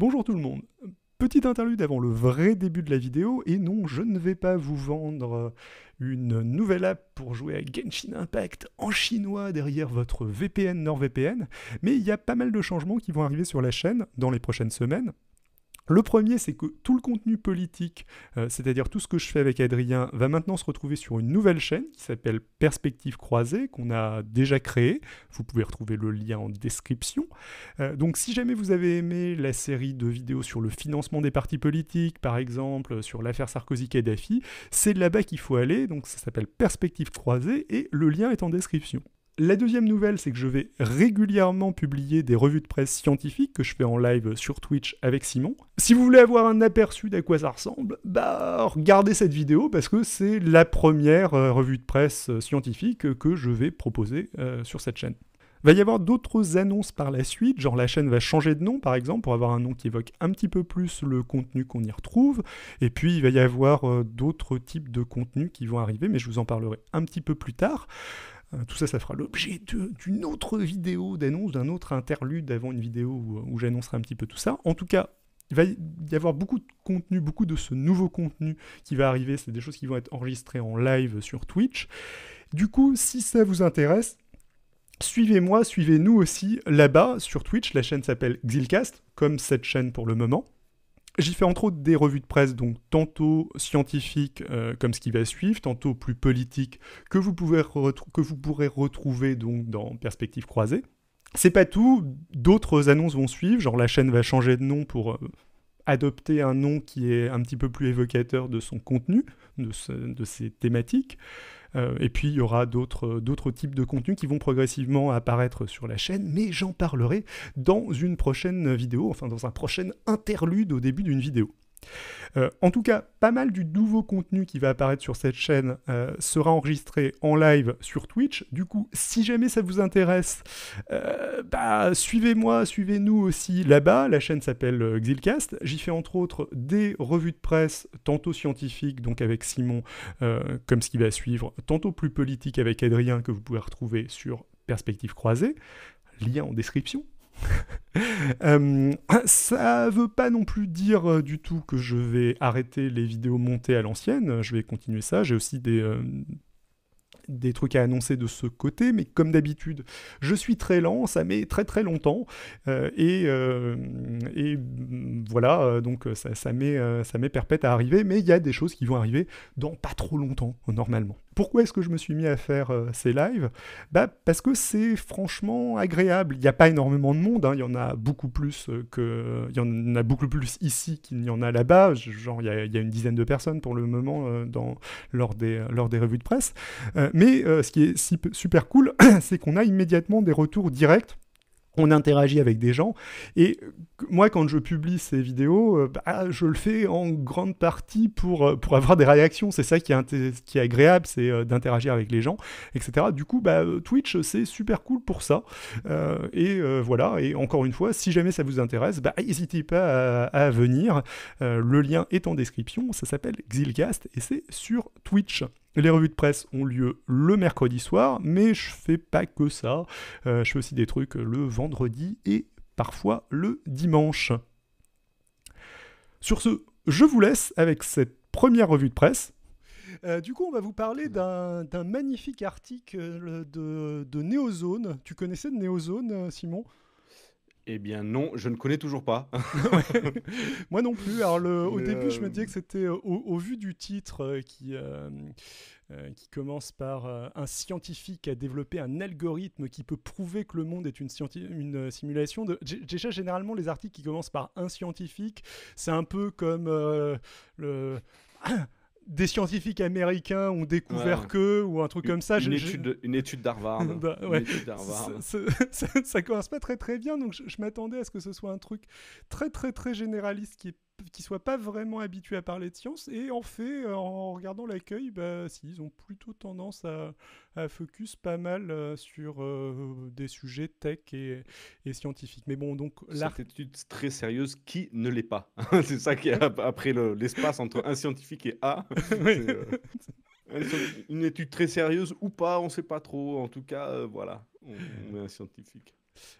Bonjour tout le monde. Petite interlude avant le vrai début de la vidéo, et non, je ne vais pas vous vendre euh, une nouvelle app pour jouer à Genshin Impact en chinois derrière votre VPN NordVPN, mais il y a pas mal de changements qui vont arriver sur la chaîne dans les prochaines semaines, le premier, c'est que tout le contenu politique, euh, c'est-à-dire tout ce que je fais avec Adrien, va maintenant se retrouver sur une nouvelle chaîne qui s'appelle Perspective Croisée, qu'on a déjà créée. Vous pouvez retrouver le lien en description. Euh, donc si jamais vous avez aimé la série de vidéos sur le financement des partis politiques, par exemple, euh, sur l'affaire Sarkozy-Kadhafi, c'est là-bas qu'il faut aller. Donc ça s'appelle Perspective Croisée et le lien est en description. La deuxième nouvelle, c'est que je vais régulièrement publier des revues de presse scientifiques que je fais en live sur Twitch avec Simon. Si vous voulez avoir un aperçu d'à quoi ça ressemble, bah regardez cette vidéo parce que c'est la première euh, revue de presse euh, scientifique que je vais proposer euh, sur cette chaîne. Va y avoir d'autres annonces par la suite, genre la chaîne va changer de nom par exemple pour avoir un nom qui évoque un petit peu plus le contenu qu'on y retrouve, et puis il va y avoir d'autres types de contenus qui vont arriver, mais je vous en parlerai un petit peu plus tard. Euh, tout ça, ça fera l'objet d'une autre vidéo d'annonce, d'un autre interlude avant une vidéo où, j'annoncerai un petit peu tout ça. En tout cas, il va y avoir beaucoup de contenu, beaucoup de ce nouveau contenu qui va arriver. C'est des choses qui vont être enregistrées en live sur Twitch. Du coup, si ça vous intéresse, suivez-moi, suivez-nous aussi là-bas sur Twitch. La chaîne s'appelle Xilcast, comme cette chaîne pour le moment. J'y fais entre autres des revues de presse, donc tantôt scientifiques euh, comme ce qui va suivre, tantôt plus politiques que vous, pouvez que vous pourrez retrouver donc dans Perspectives croisées. C'est pas tout, d'autres annonces vont suivre, genre la chaîne va changer de nom pour euh, adopter un nom qui est un petit peu plus évocateur de son contenu, de ses thématiques. Euh, et puis il y aura d'autres, euh, d'autres types de contenus qui vont progressivement apparaître sur la chaîne, mais j'en parlerai dans une prochaine vidéo, enfin dans un prochain interlude au début d'une vidéo. Euh, en tout cas, pas mal du nouveau contenu qui va apparaître sur cette chaîne euh, sera enregistré en live sur Twitch. Du coup, si jamais ça vous intéresse, euh, bah, suivez-moi, suivez-nous aussi là-bas. La chaîne s'appelle Xilcast. J'y fais entre autres des revues de presse, tantôt scientifiques, donc avec Simon, comme ce qui va suivre, tantôt plus politiques avec Adrien, que vous pouvez retrouver sur Perspective Croisées, Lien en description, ça euh, ça veut pas non plus dire euh, du tout que je vais arrêter les vidéos montées à l'ancienne, je vais continuer ça, j'ai aussi euh, des, trucs à annoncer de ce côté, mais comme d'habitude, je suis très lent, ça met très très longtemps, et, et, voilà, donc ça, ça, met, ça met perpète à arriver, mais il y a des choses qui vont arriver dans pas trop longtemps, normalement pourquoi est-ce que je me suis mis à faire euh, ces lives bah, Parce que c'est franchement agréable. Il n'y a pas énormément de monde, hein. il y en a beaucoup plus euh, y en a beaucoup plus ici qu'il n'y en a là-bas. Genre, il y, a, une dizaine de personnes pour le moment euh, dans, lors, des, lors des revues de presse. mais ce qui est super cool, c'est qu'on a immédiatement des retours directs on interagit avec des gens. Et moi, quand je publie ces vidéos, euh, bah, je le fais en grande partie pour, euh, pour avoir des réactions. C'est ça qui est, qui est agréable, c'est euh, d'interagir avec les gens, etc. Du coup, bah, Twitch, c'est super cool pour ça. et voilà, et encore une fois, si jamais ça vous intéresse, bah, n'hésitez pas à, venir. le lien est en description, ça s'appelle Xilcast et c'est sur Twitch. Les revues de presse ont lieu le mercredi soir, mais je fais pas que ça. Euh, je fais aussi des trucs le vendredi et parfois le dimanche. Sur ce, je vous laisse avec cette première revue de presse. Euh, du coup, on va vous parler d'un magnifique article euh, de, de Neozone. Tu connaissais de Neozone, Simon eh bien non, je ne connais toujours pas. Moi non plus. Alors le, au début, je me euh, disais que c'était euh, au, vu du titre euh, qui, qui commence par un scientifique a développé un algorithme qui peut prouver que le monde est une, simulation. De... Déjà, généralement, les articles qui commencent par un scientifique, c'est un peu comme le... des scientifiques américains ont découvert que, ou un truc comme ça. Une, étude, une étude d'Harvard. Bah, ça, ne pas très très bien, donc je, je m'attendais à ce que ce soit un truc très très très généraliste qui est qui soient pas vraiment habitués à parler de science. Et en fait, euh, en regardant l'accueil, bah, si, ils ont plutôt tendance à, à focus pas mal euh, sur euh, des sujets tech et, et, scientifiques. Mais bon, donc l'art. Cette étude très sérieuse, qui ne l'est pas C'est ça qui a après l'espace entre un scientifique et A. Une étude très sérieuse ou pas, on ne sait pas trop. En tout cas, voilà, on est un scientifique.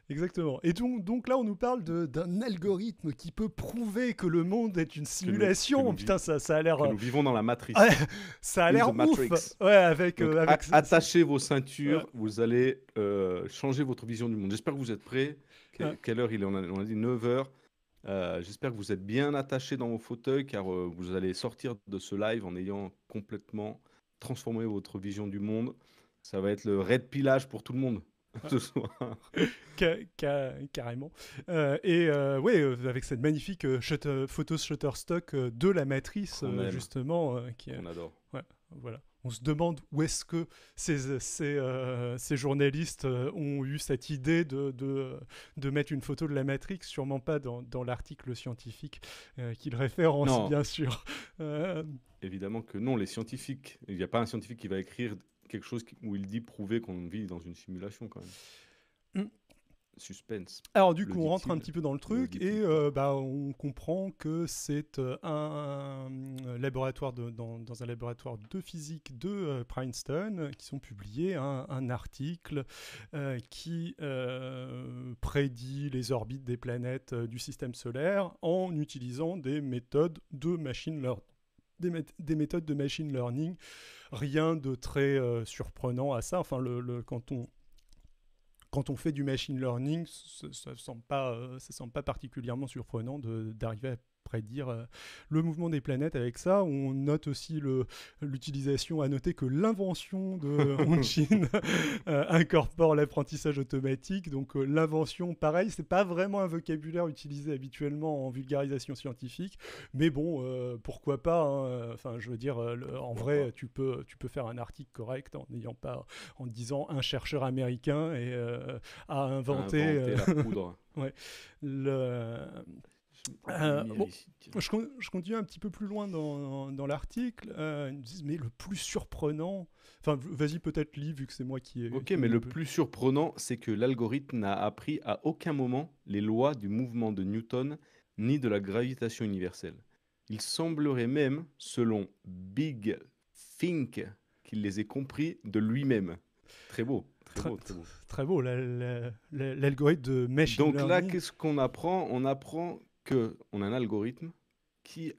Exactement. Et donc, donc là, on nous parle d'un algorithme qui peut prouver que le monde est une simulation. Putain, ça, ça a l'air. Nous euh, vivons dans la matrice. ça a l'air ouf. Ouais, avec, euh, Attachez vos ceintures. Vous allez euh, changer votre vision du monde. J'espère que vous êtes prêts. Quelle heure il est on a, dit 9 heures. J'espère que vous êtes bien attachés dans vos fauteuils car vous allez sortir de ce live en ayant complètement transformé votre vision du monde. Ça va être le red pillage pour tout le monde. carrément. Euh, et euh, ouais, euh, avec cette magnifique photo Shutterstock de la matrice, justement. qui, On voilà. On se demande où est-ce que ces, journalistes ont eu cette idée de, de, mettre une photo de la Matrix, sûrement pas dans, l'article scientifique qu'ils référencent bien sûr. Évidemment que non, les scientifiques, il n'y a pas un scientifique qui va écrire quelque chose où il dit prouver qu'on vit dans une simulation quand même. Mm. Suspense. Alors du coup, on rentre un petit peu dans le truc et euh, bah, on comprend que c'est euh, un, euh, laboratoire de, dans, un laboratoire de physique de Princeton qui sont publiés hein, un, article qui prédit les orbites des planètes du système solaire en utilisant des méthodes de machine learning des, méthodes de machine learning. Rien de très euh, surprenant à ça. Enfin, le, le, quand on fait du machine learning, ça ne pas, euh, semble pas particulièrement surprenant d'arriver à prédire euh, le mouvement des planètes avec ça. On note aussi l'utilisation, à noter que l'invention de Hongqin euh, incorpore l'apprentissage automatique. Donc euh, l'invention, pareil, c'est pas vraiment un vocabulaire utilisé habituellement en vulgarisation scientifique, mais bon, pourquoi pas hein, Enfin, je veux dire, en vrai, tu peux, tu peux faire un article correct en n'ayant pas, en disant un chercheur américain et, a inventé, a inventé la poudre. le euh, je, continue un petit peu plus loin dans, l'article. Euh, ils disent, mais le plus surprenant. Enfin, vas-y, peut-être lis, vu que c'est moi qui Ok, mais le plus surprenant, c'est que l'algorithme n'a appris à aucun moment les lois du mouvement de Newton ni de la gravitation universelle. Il semblerait même, selon Big Think, qu'il les ait compris de lui-même. Très beau. Très, beau, très beau. l'algorithme de Mesh. Donc là, qu'est-ce qu'on apprend On apprend qu'on a un algorithme qui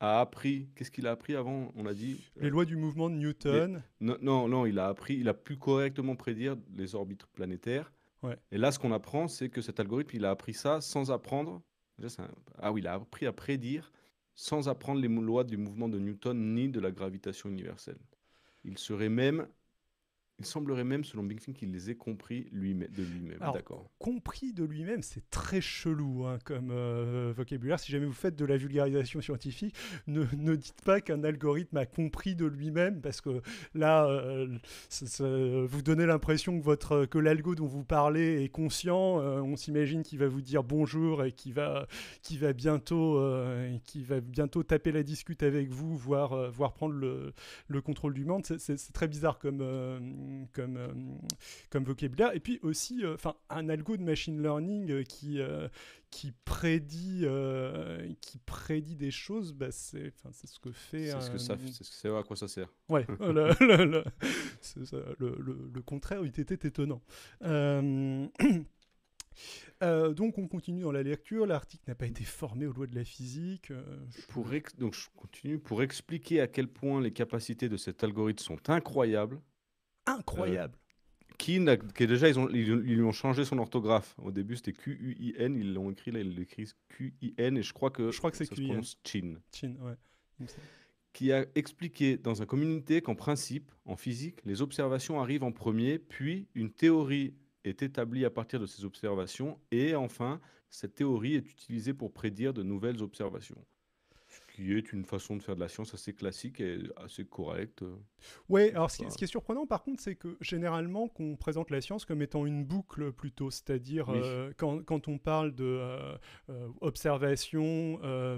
a appris, qu'est-ce qu'il a appris avant On a dit les lois du mouvement de Newton. non, non, il a appris, il a pu correctement prédire les orbites planétaires. Ouais. Et là, ce qu'on apprend, c'est que cet algorithme, il a appris ça sans apprendre. ah oui, il a appris à prédire sans apprendre les lois du mouvement de Newton ni de la gravitation universelle. Il serait même il semblerait même, selon Big qu'il les ait compris lui de lui-même. D'accord. Compris de lui-même, c'est très chelou hein, comme euh, vocabulaire. Si jamais vous faites de la vulgarisation scientifique, ne, dites pas qu'un algorithme a compris de lui-même, parce que là, euh, vous donnez l'impression que, votre, que l'algo dont vous parlez est conscient. Euh, on s'imagine qu'il va vous dire bonjour et qu'il va, qui va, bientôt, qui va bientôt taper la discute avec vous, voire, voir prendre le, le contrôle du monde. C'est, très bizarre comme comme, euh, comme vocabulaire. Et puis aussi, euh, enfin, un algo de machine learning euh, qui, qui prédit, qui prédit des choses, bah, c'est, ce que fait. C'est ce que ça, c'est à quoi ça sert. Ouais, le, le, le, le, contraire était étonnant. donc on continue dans la lecture, l'article n'a pas été formé aux lois de la physique. Donc je continue, pour expliquer à quel point les capacités de cet algorithme sont incroyables, Incroyable. Euh, qui déjà, ils, ont, ils, lui ont changé son orthographe. Au début, c'était Q-U-I-N, ils l'ont écrit, là, ils l'écrivent Q-I-N, et je crois que, je crois que c'est Chin. Chin, ouais. Qui a expliqué dans un communiqué qu'en principe, en physique, les observations arrivent en premier, puis une théorie est établie à partir de ces observations, et enfin, cette théorie est utilisée pour prédire de nouvelles observations est une façon de faire de la science assez classique et assez correcte. Euh. Oui, alors ce qui, est surprenant par contre, c'est que généralement qu'on présente la science comme étant une boucle plutôt, c'est-à-dire euh, quand, quand, on parle de euh, observation,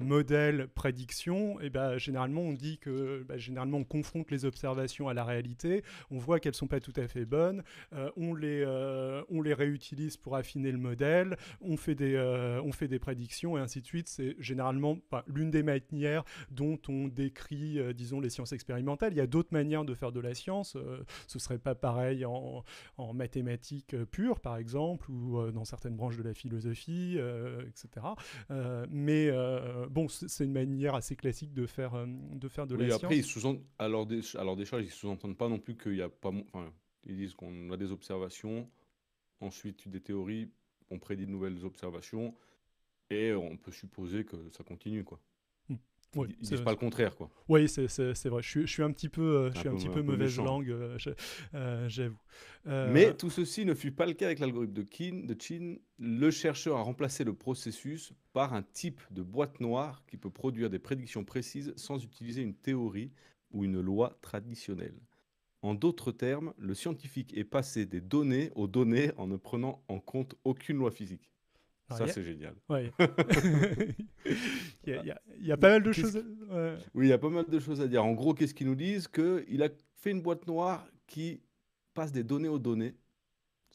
modèle, prédiction, et eh ben généralement on dit que bah, généralement on confronte les observations à la réalité, on voit qu'elles sont pas tout à fait bonnes, on les on les réutilise pour affiner le modèle, on fait des on fait des prédictions et ainsi de suite. C'est généralement bah, l'une des manières dont on décrit, euh, disons, les sciences expérimentales. Il y a d'autres manières de faire de la science. Euh, ce ne serait pas pareil en, mathématiques euh, pures, par exemple, ou dans certaines branches de la philosophie, etc. mais bon, c'est une manière assez classique de faire, de, faire de la après, science. Après, à, leur ils sous-entendent pas non plus qu'il y a pas. Enfin, ils disent qu'on a des observations, ensuite des théories, on prédit de nouvelles observations, et on peut supposer que ça continue, quoi. Ouais, ils pas le contraire, quoi. Oui, c'est vrai. Je suis, je suis, un petit peu, euh, je suis un, petit peu, mauvaise langue, euh, euh, j'avoue. Mais tout ceci ne fut pas le cas avec l'algorithme de, Qin. de Chin. Le chercheur a remplacé le processus par un type de boîte noire qui peut produire des prédictions précises sans utiliser une théorie ou une loi traditionnelle. En d'autres termes, le scientifique est passé des données aux données en ne prenant en compte aucune loi physique ça, c'est génial. il, y a, pas mal de choses. Oui, il y a pas mal de choses à dire. En gros, qu'est-ce qu'ils nous disent Qu'il a fait une boîte noire qui passe des données aux données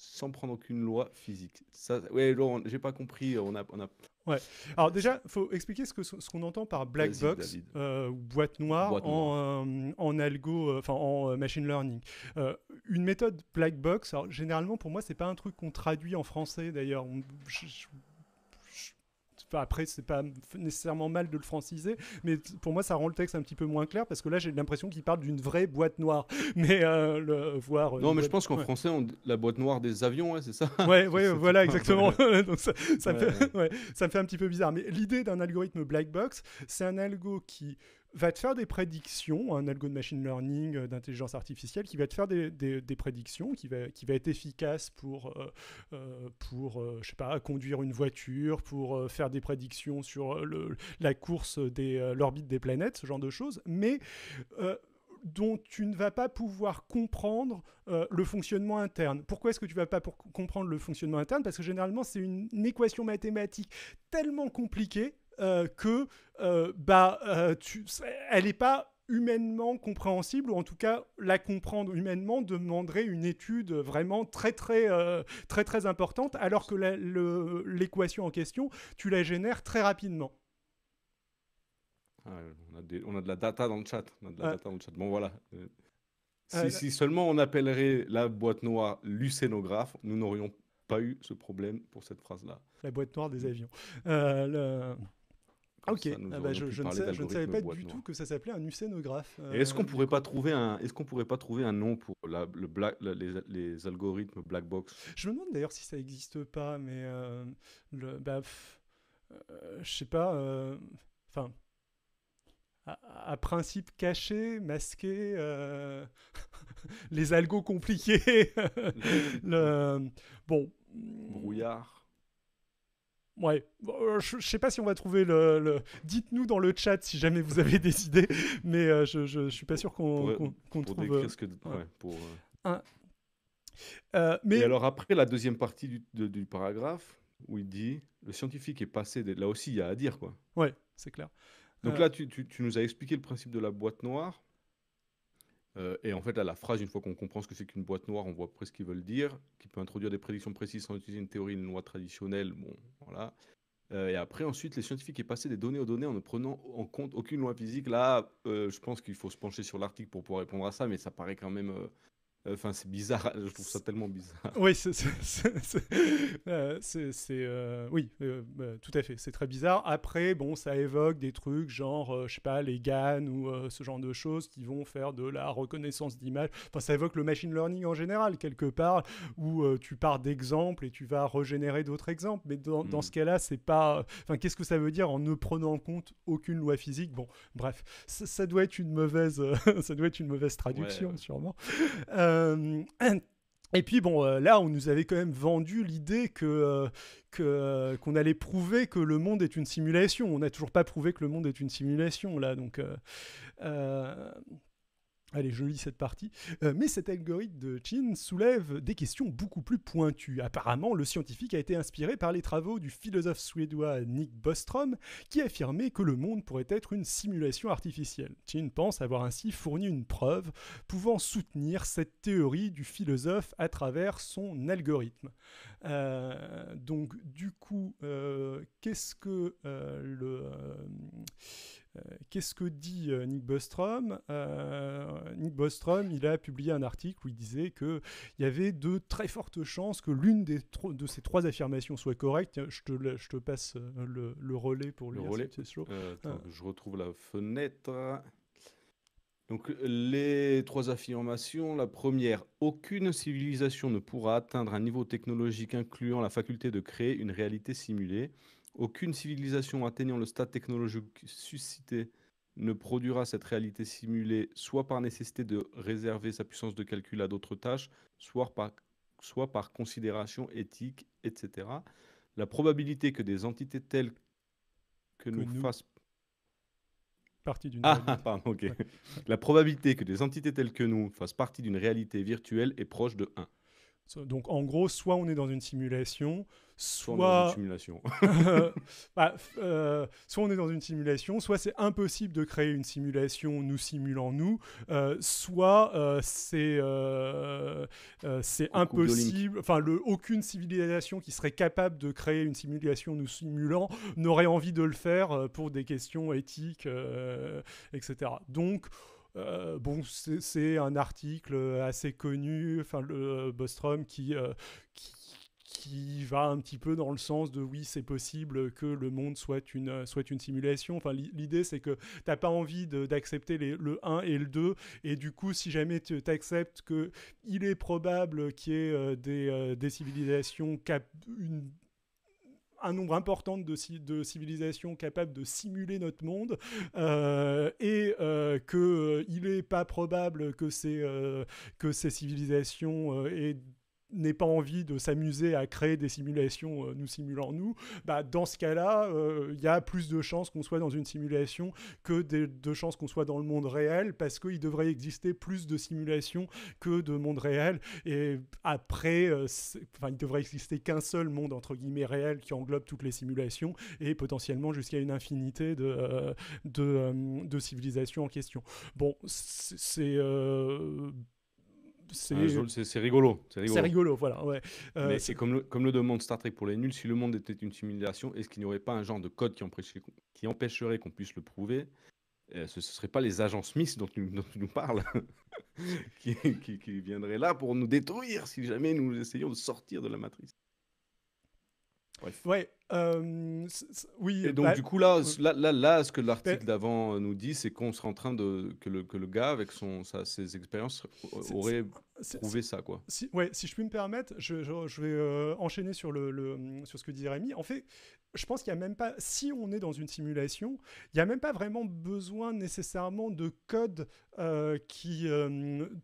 sans prendre aucune loi physique. Ça, ouais, j'ai pas compris. On a, on a... Ouais. Alors déjà, faut expliquer ce que ce qu'on entend par black box euh, boîte noire, En, euh, en, algo, euh, enfin en machine learning. une méthode black box. Alors généralement, pour moi, c'est pas un truc qu'on traduit en français. D'ailleurs, après, c'est pas nécessairement mal de le franciser, mais pour moi, ça rend le texte un petit peu moins clair parce que là, j'ai l'impression qu'il parle d'une vraie boîte noire. Mais euh, voir. Euh, non, mais je pense qu'en français, on... la boîte noire des avions, c'est ça. Ouais, voilà, exactement. ça, me ça me fait un petit peu bizarre. Mais l'idée d'un algorithme black box, c'est un algo qui va te faire des prédictions, un algo de machine learning, euh, d'intelligence artificielle, qui va te faire des, prédictions, qui va, qui va être efficace pour, euh, euh, pour je sais pas, conduire une voiture, pour faire des prédictions sur la course de l'orbite des planètes, ce genre de choses, mais dont tu ne vas pas pouvoir comprendre le fonctionnement interne. Pourquoi est-ce que tu ne vas pas comprendre le fonctionnement interne Parce que généralement, c'est une, équation mathématique tellement compliquée qu'elle euh, que euh, bah, euh, elle n'est pas humainement compréhensible, ou en tout cas la comprendre humainement demanderait une étude vraiment très très très très importante, alors que l'équation en question, tu la génères très rapidement. on, a on, a de la data dans le chat. On a de la data dans le chat. Bon voilà. Si, seulement on appellerait la boîte noire lucénographe, nous n'aurions pas eu ce problème pour cette phrase-là. La boîte noire des mm. avions. le ok, ah bah, je, ne savais pas du tout que ça s'appelait un usénographe. est-ce qu'on euh, pourrait pas trouver un, est-ce qu'on pourrait pas trouver un nom pour le les, algorithmes black box Je me demande d'ailleurs si ça n'existe pas, mais euh, le, bah, euh, je sais pas, euh, enfin. À, principe caché, masqué, les algos compliqués, le, bon. Brouillard. Ouais, euh, je, ne sais pas si on va trouver le. Dites-nous dans le chat si jamais vous avez des idées, mais euh, je, ne suis pas sûr qu'on trouve... Pour décrire ce Que... Euh, pour, mais... Et alors après la deuxième partie du, du paragraphe où il dit le scientifique est passé. Là aussi, il y a à dire quoi. Ouais, c'est clair. Donc là, tu, tu, nous as expliqué le principe de la boîte noire. Euh, et en fait, à la phrase, une fois qu'on comprend ce que c'est qu'une boîte noire, on voit presque ce qu'ils veulent dire, qui peut introduire des prédictions précises sans utiliser une théorie, une loi traditionnelle. Bon, voilà. Euh, et après, ensuite, les scientifiques est passé des données aux données en ne prenant en compte aucune loi physique. Là, euh, je pense qu'il faut se pencher sur l'article pour pouvoir répondre à ça, mais ça paraît quand même Enfin, c'est bizarre, je trouve ça tellement bizarre. Oui, c'est. Euh, euh, oui, euh, bah, tout à fait, c'est très bizarre. Après, bon, ça évoque des trucs genre, je je sais pas, les GAN ou ce genre de choses qui vont faire de la reconnaissance d'image. Enfin, ça évoque le machine learning en général, quelque part, où tu pars d'exemples et tu vas régénérer d'autres exemples. Mais dans, hmm. ce cas-là, c'est pas. Enfin, qu'est-ce que ça veut dire en ne prenant en compte aucune loi physique Bon, bref, ça, doit être une mauvaise, ça doit être une mauvaise traduction, ouais. sûrement. Euh, et puis bon, euh, là, on nous avait quand même vendu l'idée que euh, qu'on allait prouver que le monde est une simulation. On n'a toujours pas prouvé que le monde est une simulation là, donc. Allez, je lis cette partie. Euh, mais cet algorithme de Chin soulève des questions beaucoup plus pointues. Apparemment, le scientifique a été inspiré par les travaux du philosophe suédois Nick Bostrom, qui affirmait que le monde pourrait être une simulation artificielle. Chin pense avoir ainsi fourni une preuve pouvant soutenir cette théorie du philosophe à travers son algorithme. Euh, donc, du coup, euh, qu'est-ce que le. Euh, qu'est-ce que dit euh, Nick Bostrom euh, Nick Bostrom, il a publié un article où il disait qu'il y avait de très fortes chances que l'une de ces trois affirmations soit correcte. Je te, passe le, relais pour le relais. Ah. Je retrouve la fenêtre. Donc les trois affirmations. La première, aucune civilisation ne pourra atteindre un niveau technologique incluant la faculté de créer une réalité simulée. Aucune civilisation atteignant le stade technologique suscité ne produira cette réalité simulée soit par nécessité de réserver sa puissance de calcul à d'autres tâches, soit par, considération éthique, etc. La probabilité que des entités telles que, nous, La probabilité que des entités telles que nous fassent partie d'une réalité virtuelle est proche de 1. Donc en gros, soit on est dans une simulation, soit, soit est dans une simulation. soit c'est impossible de créer une simulation nous simulant nous, euh, soit euh, c'est euh, c'est impossible. Enfin, aucune civilisation qui serait capable de créer une simulation nous simulant n'aurait envie de le faire pour des questions éthiques, etc. Donc euh, bon, c'est un article assez connu, enfin le euh, Bostrom qui, euh, qui, qui va un petit peu dans le sens de oui, c'est possible que le monde soit une, soit une simulation. Enfin, l'idée, c'est que tu n'as pas envie d'accepter le 1 et le 2. Et du coup, si jamais tu acceptes que il est probable qu'il y ait des, des, civilisations cap une un nombre important de, civilisations capables de simuler notre monde euh, et euh, qu'il euh, n'est pas probable que ces, que ces civilisations aient n'ait pas envie de s'amuser à créer des simulations euh, nous simulant nous, bah, dans ce cas-là, euh, il y a plus de chances qu'on soit dans une simulation que de, chances qu'on soit dans le monde réel, parce qu'il devrait exister plus de simulations que de monde réel. Et après, euh, il il devrait exister qu'un seul monde, entre guillemets, réel qui englobe toutes les simulations, et potentiellement jusqu'à une infinité de, de, de civilisations en question. Bon, c'est ah, c'est rigolo. C'est rigolo. voilà. Euh, Mais c'est comme le, comme le demande Star Trek pour les nuls. Si le monde était une simulation, est-ce qu'il n'y aurait pas un genre de code qui, empêcherait, qu'on puisse le prouver euh, ce ne seraient pas les agents Smith dont tu, nous parles qui, qui, viendraient là pour nous détruire si jamais nous essayons de sortir de la matrice. Bref. Ouais. Euh, oui. Et donc bah, du coup euh, là, là, là, ce que l'article bah, d'avant euh, nous dit, c'est qu'on serait en train de que le, que le gars avec son, ses expériences aurait prouvé ça quoi. Si, ouais, si je puis me permettre, je, je, vais enchaîner sur le, sur ce que dit Rémi. En fait, je pense qu'il y a même pas, si on est dans une simulation, il n'y a même pas vraiment besoin nécessairement de code qui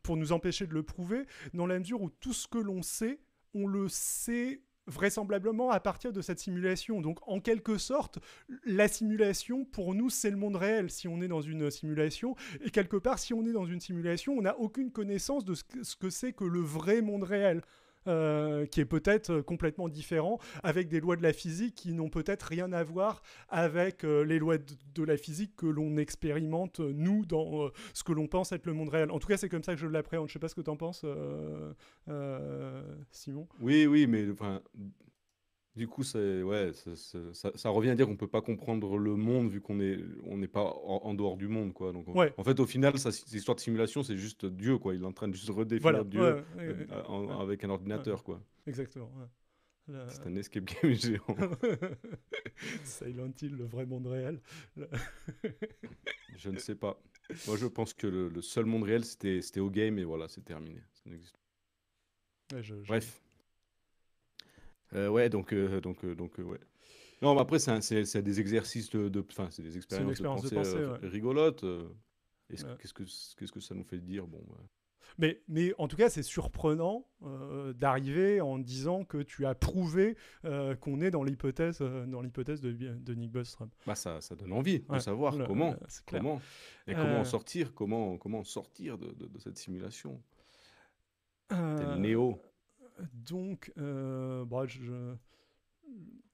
pour nous empêcher de le prouver, dans la mesure où tout ce que l'on sait, on le sait vraisemblablement à partir de cette simulation. Donc en quelque sorte, la simulation, pour nous, c'est le monde réel si on est dans une simulation. Et quelque part, si on est dans une simulation, on n'a aucune connaissance de ce que c'est que le vrai monde réel. Euh, qui est peut-être euh, complètement différent, avec des lois de la physique qui n'ont peut-être rien à voir avec euh, les lois de, la physique que l'on expérimente, nous, dans ce que l'on pense être le monde réel. En tout cas, c'est comme ça que je l'appréhende. Je ne sais pas ce que tu en penses, Simon. Oui, oui, mais enfin, du coup, c'est ouais, ça, revient à dire qu'on peut pas comprendre le monde vu qu'on est on n'est pas en, dehors du monde quoi. Donc en fait, au final, cette histoire de simulation, c'est juste Dieu quoi. Il est en train de juste redéfinir Dieu euh, avec un ordinateur quoi. exactement. C'est un escape game géant. Silent Hill, le vrai monde réel. Je ne sais pas. Moi, je pense que le, seul monde réel, c'était c'était au game et voilà, c'est terminé. je, Bref, euh, ouais, donc, euh, donc, euh, donc, ouais. Non, après, c'est des exercices de. Enfin, c'est des expériences expérience de pensée, de Qu'est-ce que ça nous fait dire bon, bah. Mais, mais, en tout cas, c'est surprenant d'arriver en disant que tu as prouvé qu'on est dans l'hypothèse dans l'hypothèse de, de, Nick Bostrom. Bah ça, ça donne envie de savoir comment, comment, et comment sortir, comment, comment sortir de, de, de cette simulation. Néo. Donc, euh, bah, ah je.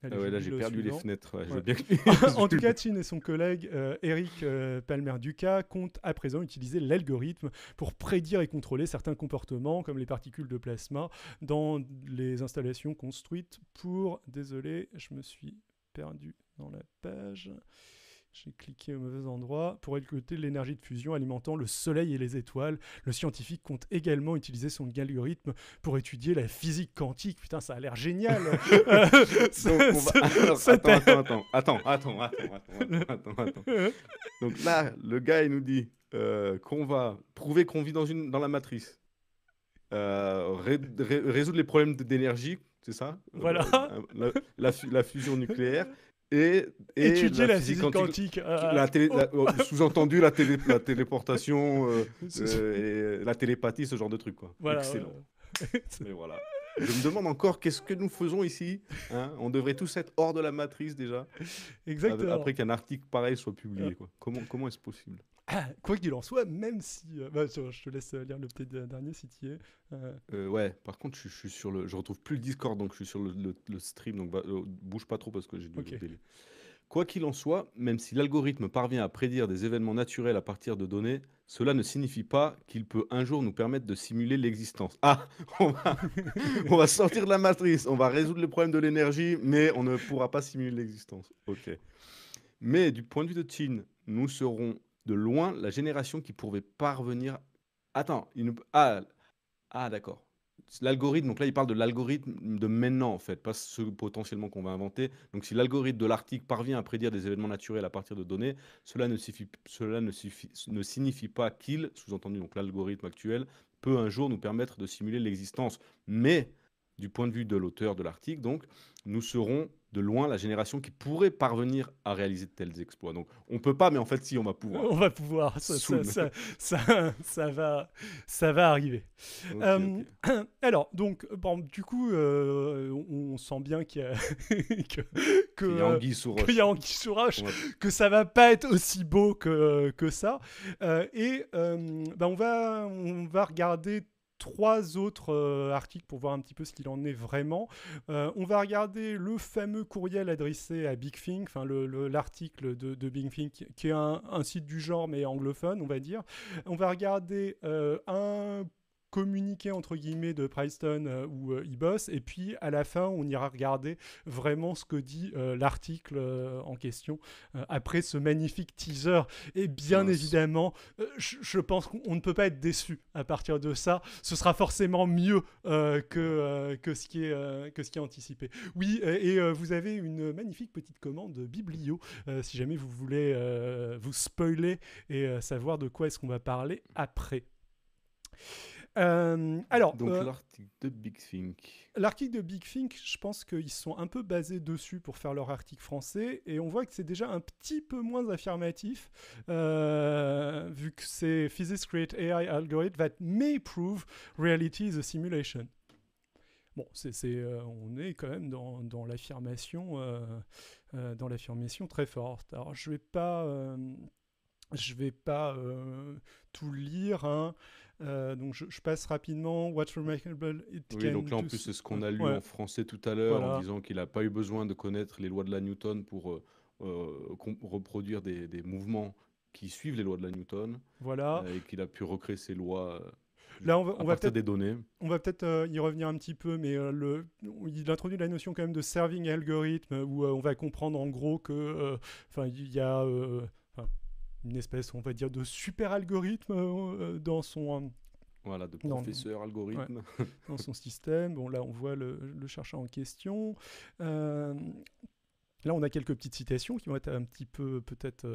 là j'ai perdu les fenêtres. en tout cas, Chin et son collègue euh, Eric euh, Palmer-Duca comptent à présent utiliser l'algorithme pour prédire et contrôler certains comportements, comme les particules de plasma, dans les installations construites pour. Désolé, je me suis perdu dans la page. J'ai cliqué au mauvais endroit. Pour écouter l'énergie de fusion alimentant le Soleil et les étoiles, le scientifique compte également utiliser son algorithme pour étudier la physique quantique. Putain, ça a l'air génial. on attends, attends, attends, attends, attends, attends, Donc là, le gars, il nous dit euh, qu'on va prouver qu'on vit dans, une, dans la matrice, euh, résoudre les problèmes d'énergie, c'est ça Voilà. Euh, la fusion nucléaire et, étudier la, physique, quantique. La ah, ah. Oh, sous-entendu la, téléportation, euh, euh, euh, la télépathie, ce genre de trucs. Quoi. Excellent. Je me demande encore qu'est-ce que nous faisons ici. Hein On devrait tous être hors de la matrice déjà. Exactement. Après qu'un article pareil soit publié. Ah. Comment, comment est-ce possible Quoi qu'il en soit, même si. Euh, bah, je te laisse euh, lire le petit dernier si tu y es. Euh. ouais, par contre, je, ne suis sur le. Je retrouve plus le Discord, donc je suis sur le, stream, donc bouge pas trop parce que j'ai du okay. Quoi qu'il en soit, même si l'algorithme parvient à prédire des événements naturels à partir de données, cela ne signifie pas qu'il peut un jour nous permettre de simuler l'existence. Ah, on va, sortir de la matrice, on va résoudre le problème de l'énergie, mais on ne pourra pas simuler l'existence. Ok. Mais du point de vue de Chin, nous serons de loin la génération qui pouvait parvenir. Attends, il nous... ah, ah d'accord. L'algorithme, donc là il parle de l'algorithme de maintenant en fait, pas ce potentiellement qu'on va inventer. Donc si l'algorithme de l'article parvient à prédire des événements naturels à partir de données, cela ne, suffit, cela ne, suffit, ne signifie pas qu'il, sous-entendu donc l'algorithme actuel, peut un jour nous permettre de simuler l'existence. Mais du point de vue de l'auteur de l'article, donc nous serons de loin la génération qui pourrait parvenir à réaliser de tels exploits. Donc on peut pas, mais en fait si, on va pouvoir. On va pouvoir, ça, ça, va, ça va arriver. Euh, alors, donc, bon, du coup, euh, on, sent bien qu'il y a... que, que, Anguille que, ça va pas être aussi beau que, que ça. Euh, et ben, on, va, on va regarder trois autres euh, articles pour voir un petit peu ce qu'il en est vraiment. Euh, on va regarder le fameux courriel adressé à BigFink, enfin l'article le, de, de Think qui est un, site du genre mais anglophone, on va dire. On va regarder euh, un communiquer entre guillemets de Princeton euh, ou où euh, il et puis à la fin on ira regarder vraiment ce que dit euh, l'article en question après ce magnifique teaser. Et bien évidemment, je, pense qu'on ne peut pas être déçu à partir de ça. Ce sera forcément mieux que, que, ce qui est, que ce qui est anticipé. Oui, et vous avez une magnifique petite commande biblio si jamais vous voulez vous spoiler et savoir de quoi est-ce qu'on va parler après. Euh, alors, Donc euh, l'article de Big Think. L'article de Big Think, je pense qu'ils sont un peu basés dessus pour faire leur article français, et on voit que c'est déjà un petit peu moins affirmatif, euh, vu que c'est Physics Create AI Algorithm that may prove reality is a simulation. Bon, c'est, on est quand même dans, l'affirmation, dans l'affirmation très forte. Alors, je vais pas, je vais pas tout lire. Hein. Euh, donc je, passe rapidement. What's remarkable it oui, donc là en plus c'est ce qu'on a lu en français tout à l'heure en disant qu'il n'a pas eu besoin de connaître les lois de la Newton pour euh, euh, reproduire des, mouvements qui suivent les lois de la Newton. Voilà. et qu'il a pu recréer ces lois. Là, on va, peut-être des données. On va peut-être y revenir un petit peu, mais le, il introduit la notion quand même de serving algorithme, où on va comprendre en gros que, enfin, il y a une espèce, on va dire, de super algorithme euh, euh, dans son... Euh, voilà, de professeur algorithme. dans son système. Bon, là, on voit le, chercheur en question. là, on a quelques petites citations qui vont être un petit peu, peut-être,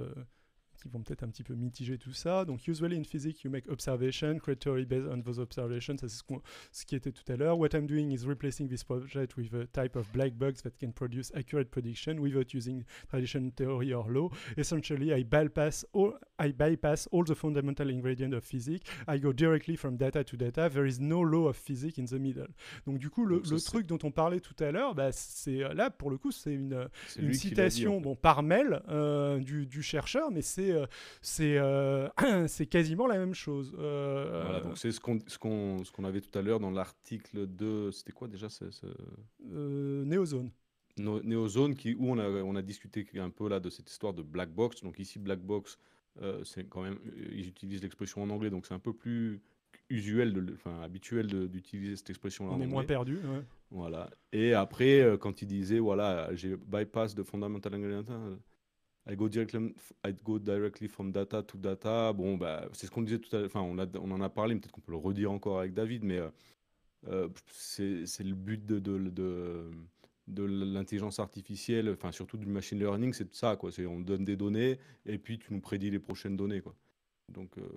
qui vont peut-être un petit peu mitiger tout ça. Donc, usually in physics, you make observation, create theory based on those observations. c'est ce, qui était tout à l'heure. What I'm doing is replacing this project with a type of black box that can produce accurate prediction without using traditional theory or law. Essentially, I bypass all, I bypass all the fundamental ingredients of physics. I go directly from data to data. There is no law of physics in the middle. Donc, du coup, le, truc dont on parlait tout à l'heure, bah, c'est là, pour le coup, c'est une, citation par mail euh, du chercheur, mais c'est c'est euh, euh, c'est quasiment la même chose. Euh, c'est ce qu'on ce qu'on ce avait tout à l'heure dans l'article de c'était quoi déjà Néozone. Néozone qui où on a on a discuté un peu là de cette histoire de black box. Donc ici black box c'est quand même ils utilisent l'expression en anglais donc c'est un peu plus usuel de, enfin habituel d'utiliser cette expression là on est moins perdu voilà et après quand il disait voilà j'ai bypass de fundamental I go, directly, go directly from data to data. Bon, bah, c'est ce qu'on disait tout à l'heure. Enfin, on, on, en a parlé, peut-être qu'on peut le redire encore avec David, mais euh, euh, c'est le but de, de, l'intelligence artificielle, enfin, surtout du machine learning, c'est ça, quoi. On donne des données et puis tu nous prédis les prochaines données, quoi. Donc, euh,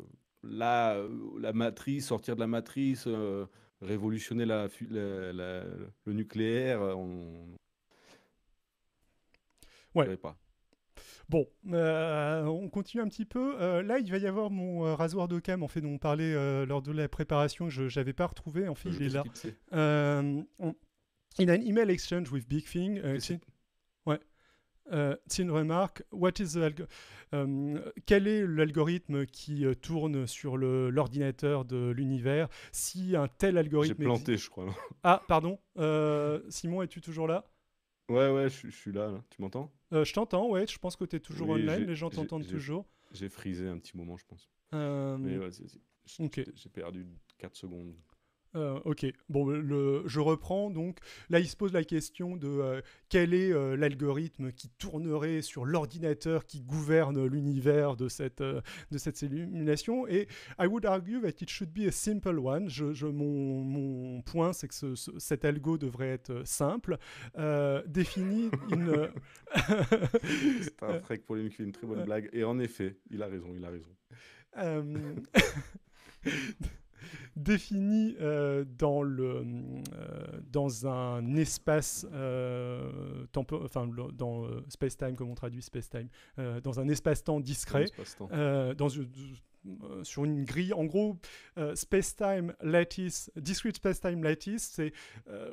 là, la matrice, sortir de la matrice, révolutionner la, le nucléaire, on. Ouais. pas. Bon, euh, on continue un petit peu. Euh, là, il va y avoir mon euh, rasoir de cam, en fait, dont on parlait lors de la préparation. Je n'avais pas retrouvé. En fait, il est là. Il In an email exchange with Big Thing. Ouais. c'est une remarque. What is the quel est l'algorithme qui tourne sur l'ordinateur de l'univers Si un tel algorithme. J'ai planté, je crois. Ah, pardon. Simon, es-tu toujours là Ouais, ouais, je, suis là. Tu m'entends euh, je t'entends, ouais, je pense que tu es toujours online, les gens t'entendent toujours. J'ai frisé un petit moment, je pense. Euh, vas-y vas vas-y. j'ai perdu 4 secondes. Euh, ok, bon, le, je reprends donc. Là, il se pose la question de euh, quel est euh, l'algorithme qui tournerait sur l'ordinateur qui gouverne l'univers de cette, de cette simulation. Et I would argue that it should be a simple one. Je, mon, mon, point, c'est que ce, cet algo devrait être simple, défini. c'est un trek pour lui, une très bonne blague. Et en effet, il a raison, il a raison. défini euh, dans, le, euh, dans un espace, euh, enfin, dans euh, space-time, comme on traduit space-time, dans un espace-temps discret, dans, euh, sur une grille. En gros, spacetime euh, space-time lattice, discrete space-time lattice, c'est euh,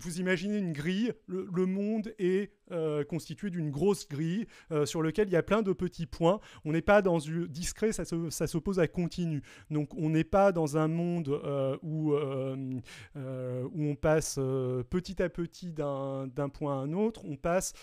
vous imaginez une grille, le, monde est constitué d'une grosse grille sur lequel il y a plein de petits points. On n'est pas dans du discret, ça, ça s'oppose à continu. Donc on n'est pas dans un monde où, où on passe petit à petit d'un, d'un point à un autre, on passe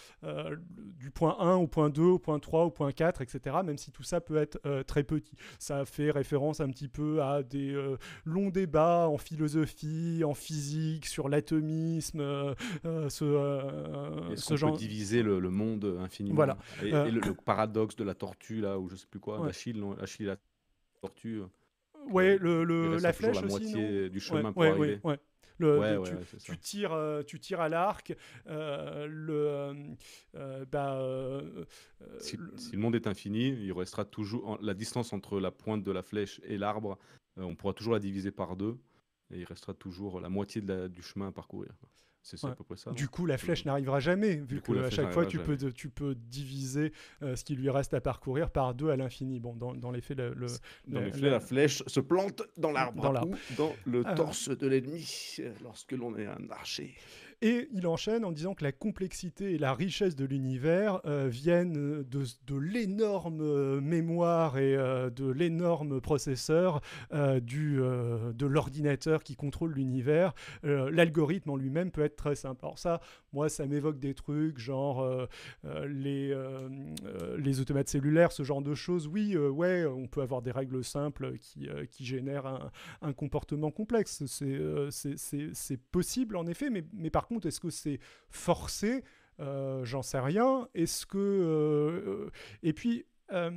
du point 1 au point 2, au point 3, au point 4, etc., même si tout ça peut être très petit ça fait référence un petit peu à des euh, longs débats en philosophie, en physique, sur l'atomisme, euh, euh, ce, ce genre. Peut diviser le, monde infiniment. Voilà. Et, le, paradoxe de la tortue là, ou je sais plus quoi, Achille la tortue. Ouais, la flèche la aussi. Moitié non du chemin pour tu, tires, euh, tu tires à l'arc. Euh, euh, bah, si, le monde est infini, il restera toujours la distance entre la pointe de la flèche et l'arbre. on pourra toujours la diviser par deux et il restera toujours la moitié du chemin à parcourir. Du hein. coup, la euh, flèche n'arrivera jamais, vu à chaque fois, tu peux, diviser euh, ce qui lui reste à parcourir par deux à l'infini. Bon, dans, dans les la, flèche se plante dans l'arbre dans le torse de l'ennemi euh, lorsque l'on est un archer. Et il enchaîne en disant que la complexité et la richesse de l'univers euh, viennent de, l'énorme euh, mémoire et euh, de l'énorme processeur du, de l'ordinateur qui contrôle l'univers. L'algorithme en lui-même peut être très simple. Alors ça, moi, ça m'évoque des trucs genre les, les automates cellulaires, ce genre de choses. Oui, ouais, on peut avoir des règles simples qui, qui génèrent un, un comportement complexe. C'est possible, en effet, mais, mais par est-ce que c'est forcé euh, J'en sais rien. Est-ce que. Euh, et puis, euh,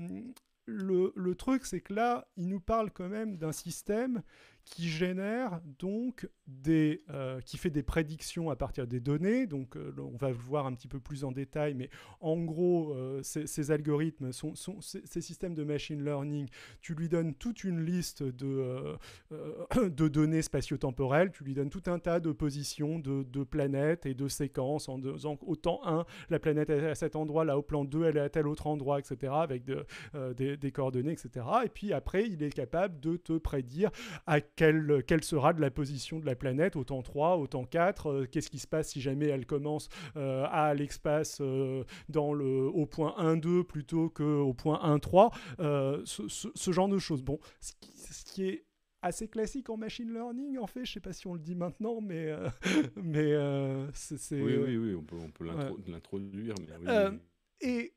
le, le, truc, c'est que là, il nous parle quand même d'un système qui génère donc des, euh, qui fait des prédictions à partir des données. Donc, euh, on va voir un petit peu plus en détail, mais en gros, euh, ces, algorithmes, sont, sont ces, systèmes de machine learning, tu lui donnes toute une liste de, de données spatio-temporelles, tu lui donnes tout un tas de positions de, de planètes et de séquences en disant au temps 1, la planète est à cet endroit, là au plan 2, elle est à tel autre endroit, etc., avec de, des, des coordonnées, etc. Et puis après, il est capable de te prédire à quelle, sera de la position de la planète au temps 3, au temps 4, qu'est-ce qui se passe si jamais elle commence euh, à l'espace euh, dans le, au point 1-2 plutôt qu'au point 1-3, euh, ce, genre de choses. Bon, ce qui, est assez classique en machine learning, en fait. Je ne sais pas si on le dit maintenant, mais, mais c'est... Oui, oui, oui, on peut, on peut l'introduire. Et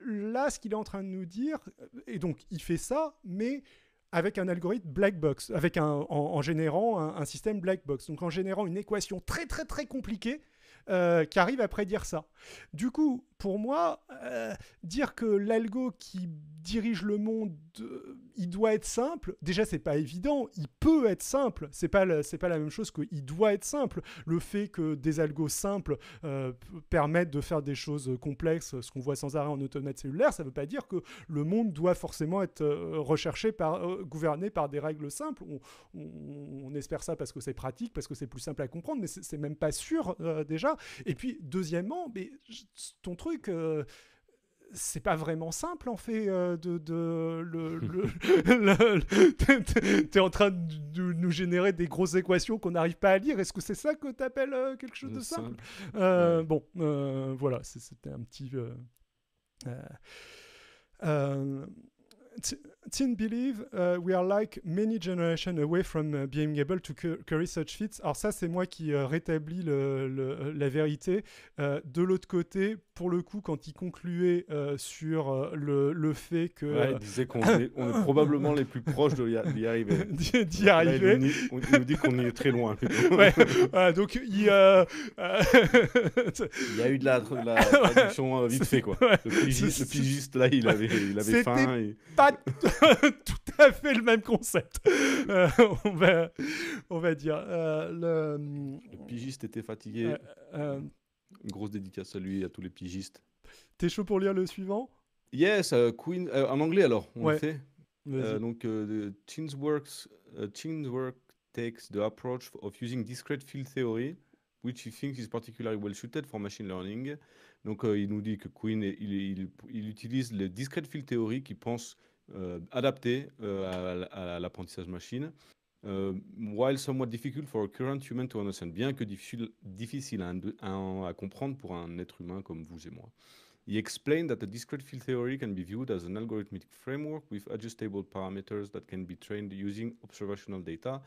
là, ce qu'il est en train de nous dire, et donc il fait ça, mais avec un algorithme black box, avec un, en, générant un, système black box. Donc en générant une équation très très très compliquée euh, qui arrive à prédire ça. Du coup, pour moi, euh, dire que l'algo qui dirige le monde, euh, il doit être simple, déjà c'est pas évident, il peut être simple, c'est pas, la, pas la même chose qu'il doit être simple. Le fait que des algos simples euh, permettent de faire des choses complexes, ce qu'on voit sans arrêt en automate cellulaire, ça veut pas dire que le monde doit forcément être recherché, par, gouverné par des règles simples. On, on espère ça parce que c'est pratique, parce que c'est plus simple à comprendre, mais c'est même pas sûr déjà. Et puis, deuxièmement, mais ton truc euh, c'est pas vraiment simple en fait euh, de, t'es en train de, nous générer des grosses équations qu'on n'arrive pas à lire est-ce que c'est ça que t'appelles appelles euh, quelque chose de simple, bon voilà c'était un petit Teen Believe, euh, we are like many generations away from uh, being able to carry such feats. Alors ça, c'est moi qui euh, rétablis la vérité. Euh, de l'autre côté, pour le coup, quand il concluait sur le, fait que... il disait qu'on est, on est probablement les plus proches d'y arriver. d'y arriver. il, on, nous dit qu'on est très loin. ouais, donc il... y a eu de la, de traduction vite fait, quoi. le, pigiste, là, il avait, il avait faim. Et... tout à fait le même concept, euh, on, va, on va dire. Euh, le... le... pigiste était fatigué. Euh, grosse dédicace à lui et à tous les pigistes. T'es chaud pour lire le suivant Yes, Queen, en anglais alors, on le fait. donc, teens, works, work takes the approach of using discrete field theory, which he thinks is particularly well suited for machine learning. Donc, il nous dit que Queen, il, il, il utilise le discrete field theory qui pense euh, adapté euh, à, l'apprentissage machine. Euh, while somewhat difficult for a current human to understand, bien que difficile, difficile à, à, comprendre pour un être humain comme vous et moi. He explained that the discrete field theory can be viewed as an algorithmic framework with adjustable parameters that can be trained using observational data.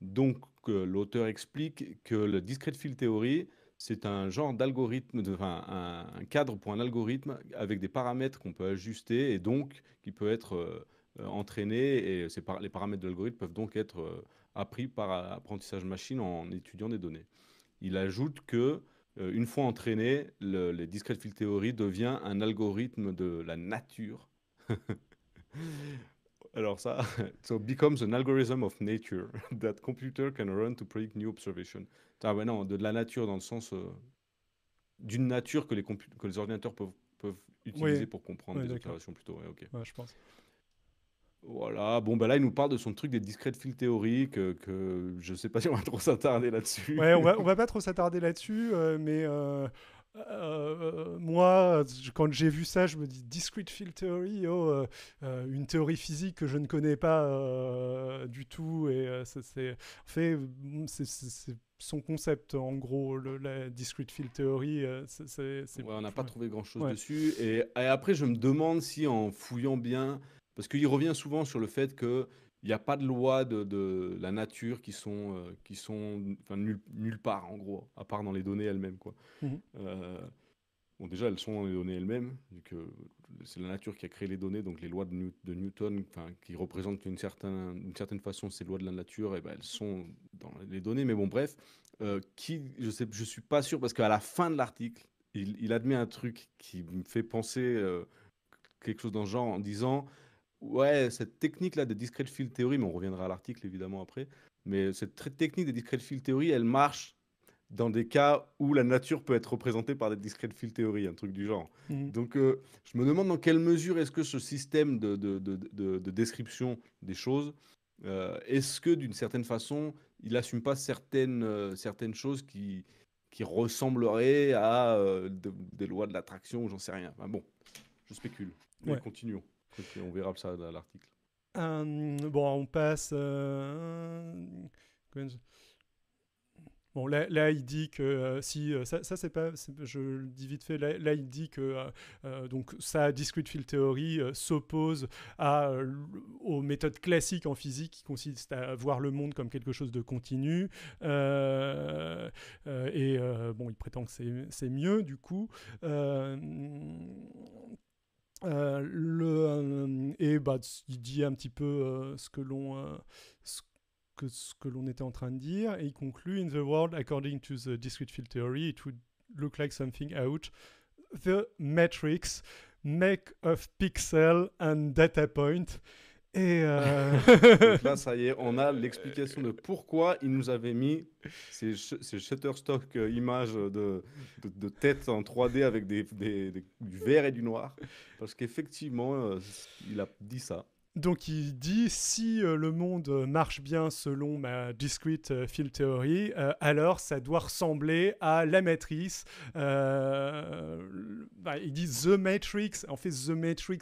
Donc, l'auteur explique que le discrete field theory c'est un genre d'algorithme, enfin, un cadre pour un algorithme avec des paramètres qu'on peut ajuster et donc qui peut être euh, euh, entraîné. Et les paramètres de l'algorithme peuvent donc être euh, appris par apprentissage machine en étudiant des données. Il ajoute que une fois entraîné, le, les discrete field theory devient un algorithme de la nature. Alors ça, so becomes an algorithm of nature that computer can run to predict new observation. Ah ouais, non, de la nature dans le sens euh, d'une nature que les, que les ordinateurs peuvent, utiliser pour comprendre des observations plutôt. Ouais, ok. je pense. Voilà, bon, bah là, il nous parle de son truc des discrets fils théoriques, euh, que je ne sais pas si on va trop s'attarder là-dessus. Ouais, on va, va pas trop s'attarder là-dessus, euh, mais euh, moi, quand j'ai vu ça, je me dis discrete field theory, oh, euh, euh, une théorie physique que je ne connais pas du tout. Et c'est en fait, mm, c'est son concept en gros, le, la discrete field theory. c'est on n'a pas trouvé grand chose dessus. Et, et, après, je me demande si en fouillant bien, parce qu'il revient souvent sur le fait que il n'y a pas de loi de, la nature qui sont, euh, qui sont nulle part, en gros, à part dans les données elles-mêmes. Quoi. Mhm. Euh, bon, déjà, elles sont dans les données elles-mêmes, c'est la nature qui a créé les données, donc les lois de, de Newton, qui représentent une certaine, une certaine façon ces lois de la nature, et eh ben, elles sont dans les données. Mais bon, bref, euh, qui, je ne je suis pas sûr, parce qu'à la fin de l'article, il, il, admet un truc qui me fait penser quelque chose dans le genre en disant ouais, cette technique-là de discrete field theory, mais on reviendra à l'article évidemment après, mais cette technique de discrete field theory, elle marche dans des cas où la nature peut être représentée par des discrete field theory, un truc du genre. Mhm. Donc euh, je me demande dans quelle mesure est-ce que ce système de, de, de, description des choses, euh, est-ce que d'une certaine façon, il n'assume pas certaines, euh, certaines choses qui, qui ressembleraient à des lois de l'attraction ou j'en sais rien. bon, je spécule. Mais continuons on verra ça dans l'article. Euh, bon, on passe. Euh, bon, là, il dit que euh, si ça, c'est pas, je le dis vite fait. Là, il dit que donc sa discrete field theory s'oppose à aux méthodes classiques en physique qui consistent à voir le monde comme quelque chose de continu. et bon, il prétend que c'est mieux du coup. le et bah, il dit un petit peu euh, ce que l'on euh, ce que était en train de dire, et il conclut In the world, according to the discrete field theory, it would look like something out the matrix, make of pixel and data point. Et euh, là, ça y est, on a l'explication de pourquoi il nous avait mis ces, Shutterstock euh, images de, de, tête en 3D avec des, du vert et du noir. Parce qu'effectivement, euh, il a dit ça. Donc il dit si le monde marche bien selon ma discrete field theory, alors ça doit ressembler à la matrice. Bah, il dit The Matrix. En fait, The Matrix,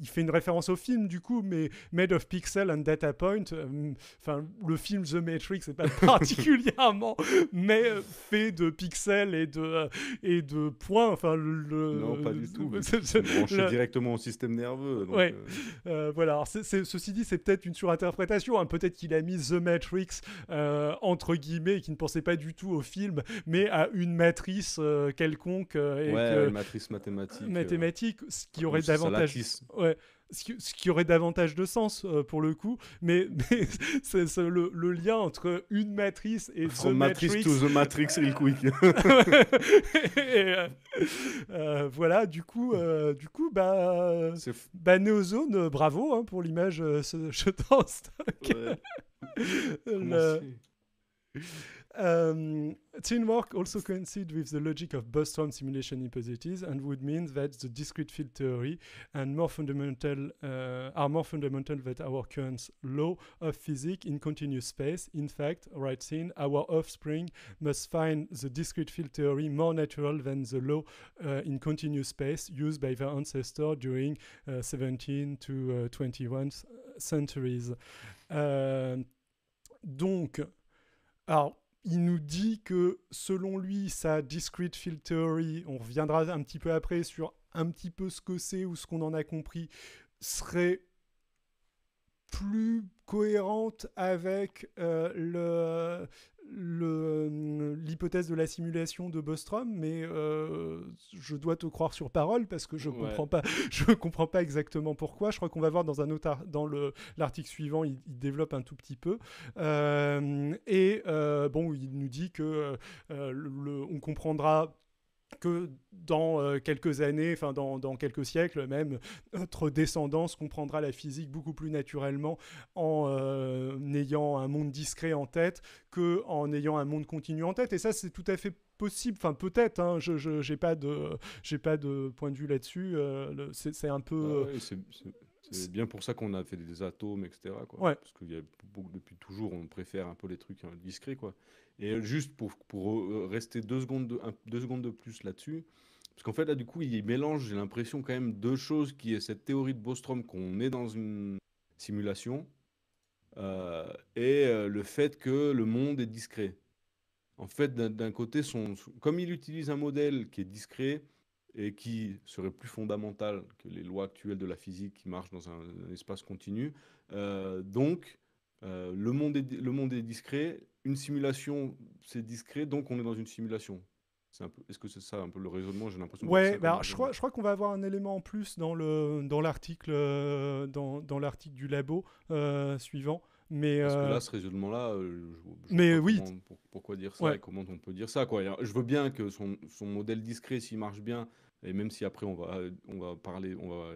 il fait une référence au film du coup, mais Made of Pixel and Data Point, euh, enfin le film The Matrix n'est pas particulièrement, euh, fait de pixels et de euh, et de points. Enfin le, non pas du tout. C'est branché directement au système nerveux. voilà. Alors, ceci dit, c'est peut-être une surinterprétation. Hein. Peut-être qu'il a mis The Matrix entre guillemets, et qu'il ne pensait pas du tout au film, mais à une matrice quelconque. Et ouais, une matrice mathématique. Mathématique, ce qui ah, aurait davantage. Ouais. Ce qui, aurait davantage de sens euh, pour le coup, mais, c'est le, lien entre une matrice et From The Matrix. to The Matrix real quick. Euh, euh, voilà, du coup, euh, du coup, bah, bah Néozone, bravo hein, pour l'image je t'en stocke Ouais. Um, teamwork also coincides with the logic of Bostrom simulation hypothesis and would mean that the discrete field theory and more fundamental uh, are more fundamental than our current law of physics in continuous space. In fact, writes in our offspring must find the discrete field theory more natural than the law uh, in continuous space used by their ancestor during uh, 17 to uh, 21 centuries. Um, donc, alors il nous dit que selon lui, sa discrete field theory, on reviendra un petit peu après sur un petit peu ce que c'est ou ce qu'on en a compris, serait plus cohérente avec euh, le, euh, l'hypothèse de la simulation de Bostrom, mais euh, je dois te croire sur parole parce que je ne comprends pas, je comprends pas exactement pourquoi. Je crois qu'on va voir dans un dans le l'article suivant, il, développe un tout petit peu. Euh, et bon, il nous dit que le, on comprendra que dans euh, quelques années, enfin dans, dans, quelques siècles même, notre descendance comprendra la physique beaucoup plus naturellement en euh, ayant un monde discret en tête que en ayant un monde continu en tête. Et ça, c'est tout à fait possible, enfin peut-être, hein, je n'ai pas, de, pas de point de vue là-dessus, euh, c'est un peu... Ah c'est bien pour ça qu'on a fait des atomes, etc. Quoi. Parce que y a depuis toujours, on préfère un peu les trucs hein, discrets, quoi. Et juste pour, pour rester deux secondes deux secondes de plus là-dessus, parce qu'en fait, là, du coup, il mélange, j'ai l'impression, quand même, deux choses qui est cette théorie de Bostrom qu'on est dans une simulation euh, et euh, le fait que le monde est discret. En fait, d'un côté, comme il utilise un modèle qui est discret et qui serait plus fondamental que les lois actuelles de la physique qui marchent dans un, espace continu, euh, donc le, monde le monde est discret, une simulation, c'est discret, donc on est dans une simulation. Est-ce que c'est ça un peu le raisonnement J'ai l'impression. Ouais, bah, je, crois, je crois qu'on va avoir un élément en plus dans le dans l'article euh, dans, dans l'article du labo euh, suivant. Mais Parce que euh, là, ce raisonnement-là, je mais oui. pourquoi dire ça et comment on peut dire ça quoi. Je veux bien que son, son modèle discret, s'il marche bien, et même si après on va on va parler, on va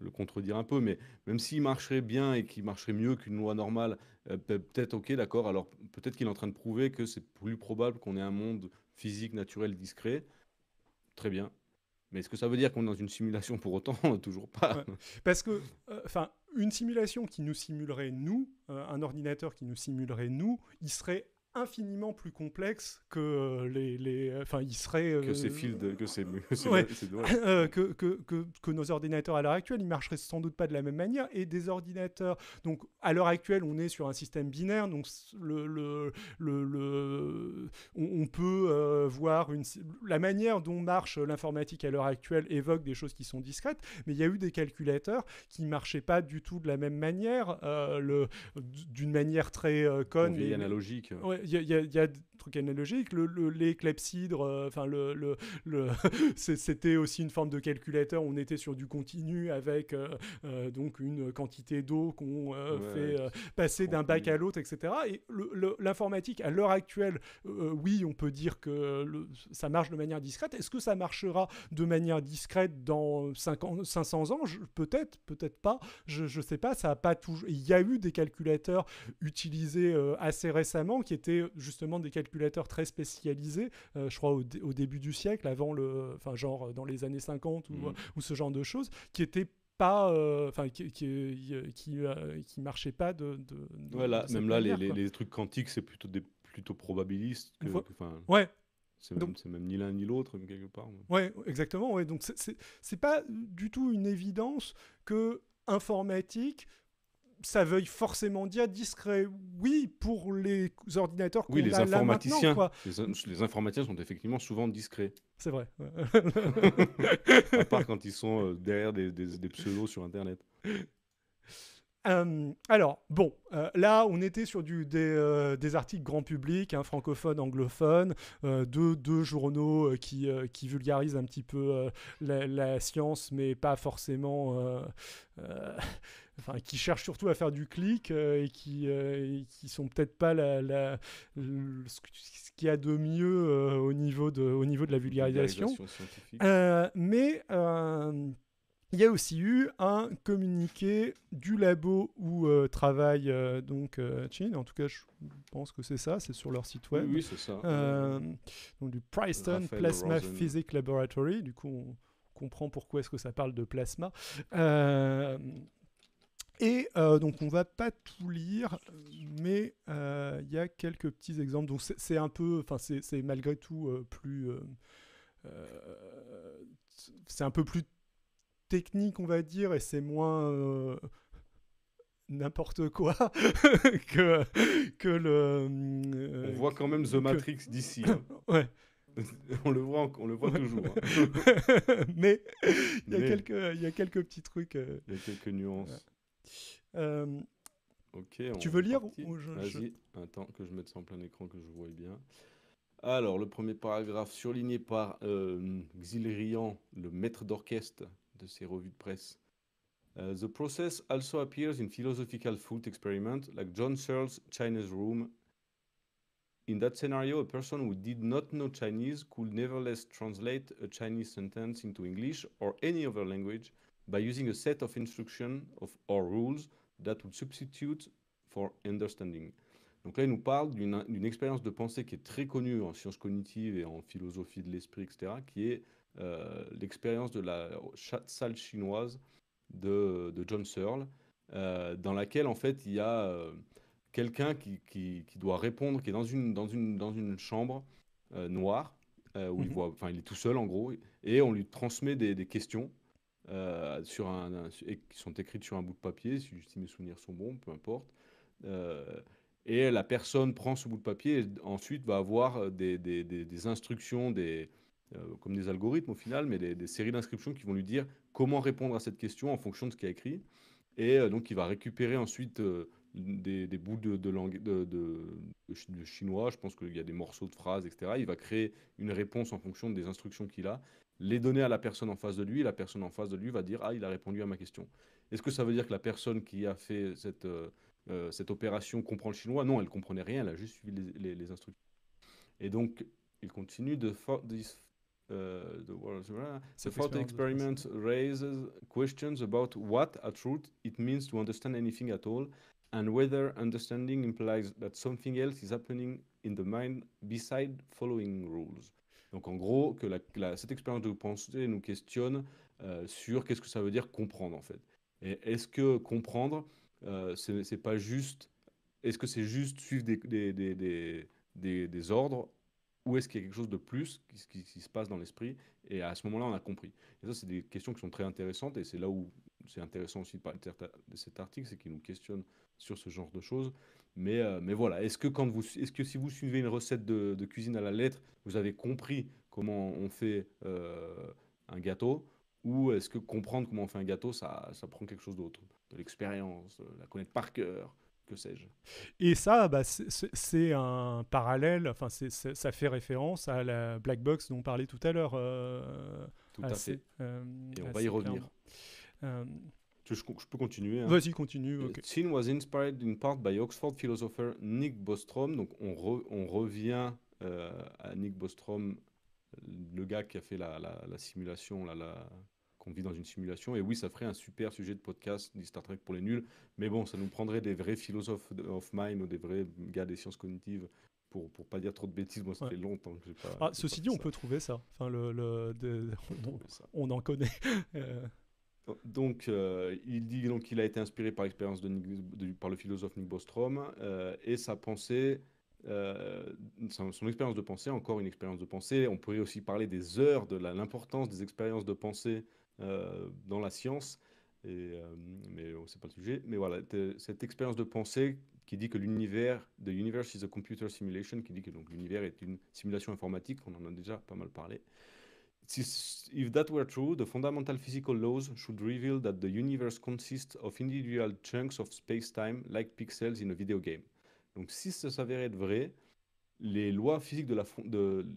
le contredire un peu, mais même s'il marcherait bien et qu'il marcherait mieux qu'une loi normale, peut-être ok, d'accord. Alors peut-être qu'il est en train de prouver que c'est plus probable qu'on ait un monde physique, naturel, discret, très bien. Mais est-ce que ça veut dire qu'on est dans une simulation pour autant Toujours pas. Parce que, euh, enfin, une simulation qui nous simulerait nous, euh, un ordinateur qui nous simulerait nous, il serait infiniment plus complexe que euh, les, les euh, enfin il serait que ces euh, fields que ces que, que, que, que, nos ordinateurs à l'heure actuelle ils marcheraient sans doute pas de la même manière et des ordinateurs donc à l'heure actuelle on est sur un système binaire donc le, le, le, on, peut voir une la manière dont marche l'informatique à l'heure actuelle évoque des choses qui sont discrètes mais il y a eu des calculateurs qui marchaient pas du tout de la même manière le d'une manière très conne et analogique il y, a, des trucs truc le, les euh, enfin, le, le c'était aussi une forme de calculateur, on était sur du continu avec euh, euh, donc une quantité d'eau qu'on fait passer d'un bac à l'autre, etc. Et l'informatique, à l'heure actuelle, oui, on peut dire que ça marche de manière discrète. Est-ce que ça marchera de manière discrète dans 500 ans Peut-être, peut-être pas, je ne sais pas, ça a pas toujours... Il y a eu des calculateurs utilisés assez récemment qui étaient justement des calculateurs très spécialisés, euh, je crois au, début du siècle, avant le, enfin genre euh, dans les années 50 ou, mmh. euh, ou ce genre de choses, qui étaient pas enfin qui qui, qui, marchait pas de, de, même là les, les, trucs quantiques c'est plutôt des plutôt probabilistes que, ouais c'est même, ni l'un ni l'autre, quelque part. Ouais, exactement. Ouais. Donc, c'est pas du tout une évidence que informatique, ça veuille forcément dire discret. Oui, pour les ordinateurs oui, les informaticiens, Les, informaticiens sont effectivement souvent discrets. C'est vrai. à part quand ils sont euh, derrière des, pseudos sur Internet. Hum, alors, bon, euh, là, on était sur euh, des, articles grand public, un hein, francophones, anglophones, deux, deux, journaux qui, vulgarisent un petit peu la, science, mais pas forcément enfin, qui cherchent surtout à faire du clic euh, et qui euh, qui sont peut-être pas la, la, ce qu'il y a de mieux euh, au niveau de au niveau de la vulgarisation, mais il y a aussi eu un communiqué du labo où travaille donc Chin. En tout cas, je pense que c'est ça, c'est sur leur site web. Oui, c'est ça. donc du Princeton Plasma Physics Laboratory. Du coup, on comprend pourquoi est-ce que ça parle de plasma. Et euh, donc on va pas tout lire, mais il euh, y a quelques petits exemples. Donc c'est un peu, enfin c'est malgré tout euh, plus, c'est un peu plus technique on va dire, et c'est moins n'importe quoi que que le. on voit quand même The Matrix d'ici. Hein. ouais. on le voit, on le voit toujours. Hein. mais il y, y, a quelques petits trucs. Il y a quelques nuances. Euh, ok. Tu veux lire Vas-y, attends que je mette ça en plein écran que je vois bien. Alors, le premier paragraphe surligné par euh, Xilrian, le maître d'orchestre de ces revues de presse. Euh, the process also appears in philosophical thought experiments, like John Searle's Chinese Room. In that scenario, a person who did not know Chinese could nevertheless translate a Chinese sentence into English or any other language by using a set of instructions of, or rules that would substitute for understanding. Donc là, il nous parle d'une expérience de pensée qui est très connue en sciences cognitives et en philosophie de l'esprit, etc., qui est euh, l'expérience de la salle chinoise de, John Searle, euh, dans laquelle, en fait, il y a euh, quelqu'un qui, doit répondre, qui est dans une, dans une, dans une chambre noire, où il mm-hmm. voit, il est tout seul, en gros, et on lui transmet des, des questions euh, sur un, qui sont écrites sur un bout de papier, si, mes souvenirs sont bons, peu importe. Euh, et la personne prend ce bout de papier et ensuite va avoir des, instructions, des, euh, comme des algorithmes au final, mais des, séries d'inscriptions qui vont lui dire comment répondre à cette question en fonction de ce qui a écrit. Et donc il va récupérer ensuite des, des, bouts de, de de, chinois, je pense qu'il y a des morceaux de phrases, etc. Il va créer une réponse en fonction des instructions qu'il a les donner à la personne en face de lui, et la personne en face de lui va dire Ah, il a répondu à ma question. Est-ce que ça veut dire que la personne qui a fait cette, euh, euh, cette opération comprend le chinois Non, elle ne comprenait rien, elle a juste suivi les, les, les instructions. Et donc, il continue de. Euh, the, the thought experiment raises questions about what, at truth it means to understand anything at all, and whether understanding implies that something else is happening in the mind besides following rules. Donc en gros, que cette expérience de pensée nous questionne euh, sur qu'est-ce que ça veut dire comprendre en fait. Et est-ce que comprendre, euh, c'est pas juste, est-ce que c'est juste suivre des, des, ordres ou est-ce qu'il y a quelque chose de plus qui se passe dans l'esprit Et à ce moment-là, on a compris. Et ça, c'est des questions qui sont très intéressantes et c'est là où c'est intéressant aussi de parler de cet article, c'est qu'il nous questionne sur ce genre de choses. Mais, euh, mais voilà, est-ce que, quand vous, est-ce que si vous suivez une recette de, cuisine à la lettre, vous avez compris comment on fait euh, un gâteau Ou est-ce que comprendre comment on fait un gâteau, ça, prend quelque chose d'autre De l'expérience, euh, la connaître par cœur que sais-je. Et ça, bah, c'est un parallèle, enfin, ça fait référence à la black box dont on parlait tout à l'heure. Tout à fait. Et on va y revenir. Euh, je, peux continuer. Hein. Vas-y, continue. Okay. Euh, Sin was inspired in part by Oxford philosopher Nick Bostrom. Donc, on, revient euh, à Nick Bostrom, le gars qui a fait la, simulation, la, la... qu'on vit dans une simulation. Et oui, ça ferait un super sujet de podcast, dit Star Trek pour les nuls. Mais bon, ça nous prendrait des vrais philosophes of mind ou des vrais gars des sciences cognitives pour, pour pas dire trop de bêtises, moi ça fait longtemps que j'ai pas. Ah, ceci dit, on peut trouver ça. Enfin, le, on, on, en connaît. Donc, euh, il dit donc qu'il a été inspiré par l'expérience de, par le philosophe Nick Bostrom euh, et sa pensée, euh, son, expérience de pensée, encore une expérience de pensée. On pourrait aussi parler des heures, de l'importance des expériences de pensée dans la science, et, mais oh, c'est pas le sujet. Mais voilà, cette expérience de pensée qui dit que l'univers, the universe is a computer simulation, qui dit que donc l'univers est une simulation informatique. On en a déjà pas mal parlé if that were true, the physical laws should reveal that the universe of individual chunks of like pixels in Donc si ça s'avérait vrai, les lois, physiques de la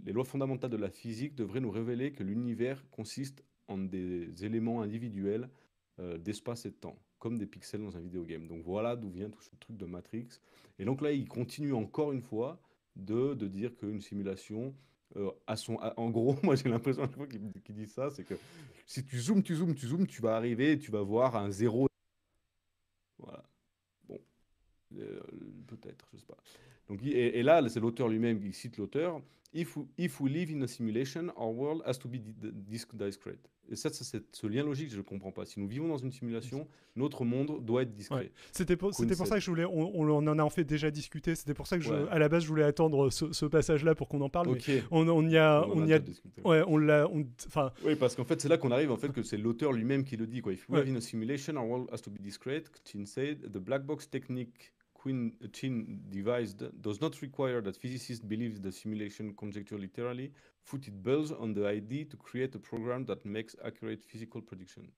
les lois fondamentales de la physique devraient nous révéler que l'univers consiste en des éléments individuels euh, d'espace et de temps, comme des pixels dans un vidéo game. Donc voilà d'où vient tout ce truc de Matrix. Et donc là, il continue encore une fois de, de dire qu'une simulation euh, à son, en gros, moi j'ai l'impression qu'il dit ça, c'est que si tu zoomes, tu zoomes, tu zoomes, tu vas arriver, tu vas voir un zéro. Voilà. Bon. Euh, peut-être, je sais pas. Donc, et, là, c'est l'auteur lui-même qui cite l'auteur. If, if we live in a simulation, our world has to be discrete. Et ça, ça ce lien logique, je ne comprends pas. Si nous vivons dans une simulation, notre monde doit être discret. C'était pour, ça que je voulais, on, en a en fait déjà discuté. C'était pour ça que, à la base, je voulais attendre ce, passage-là pour qu'on en parle. On, y a, on, y a, on l'a, enfin. Oui, parce qu'en fait, c'est là qu'on arrive en fait que c'est l'auteur lui-même qui le dit. Quoi. If we live in a simulation, our world has to be discrete. the black box technique Queen chin device does not require that physicists believe the simulation conjecture literally, Footed it builds on the idea to create a program that makes accurate physical prediction.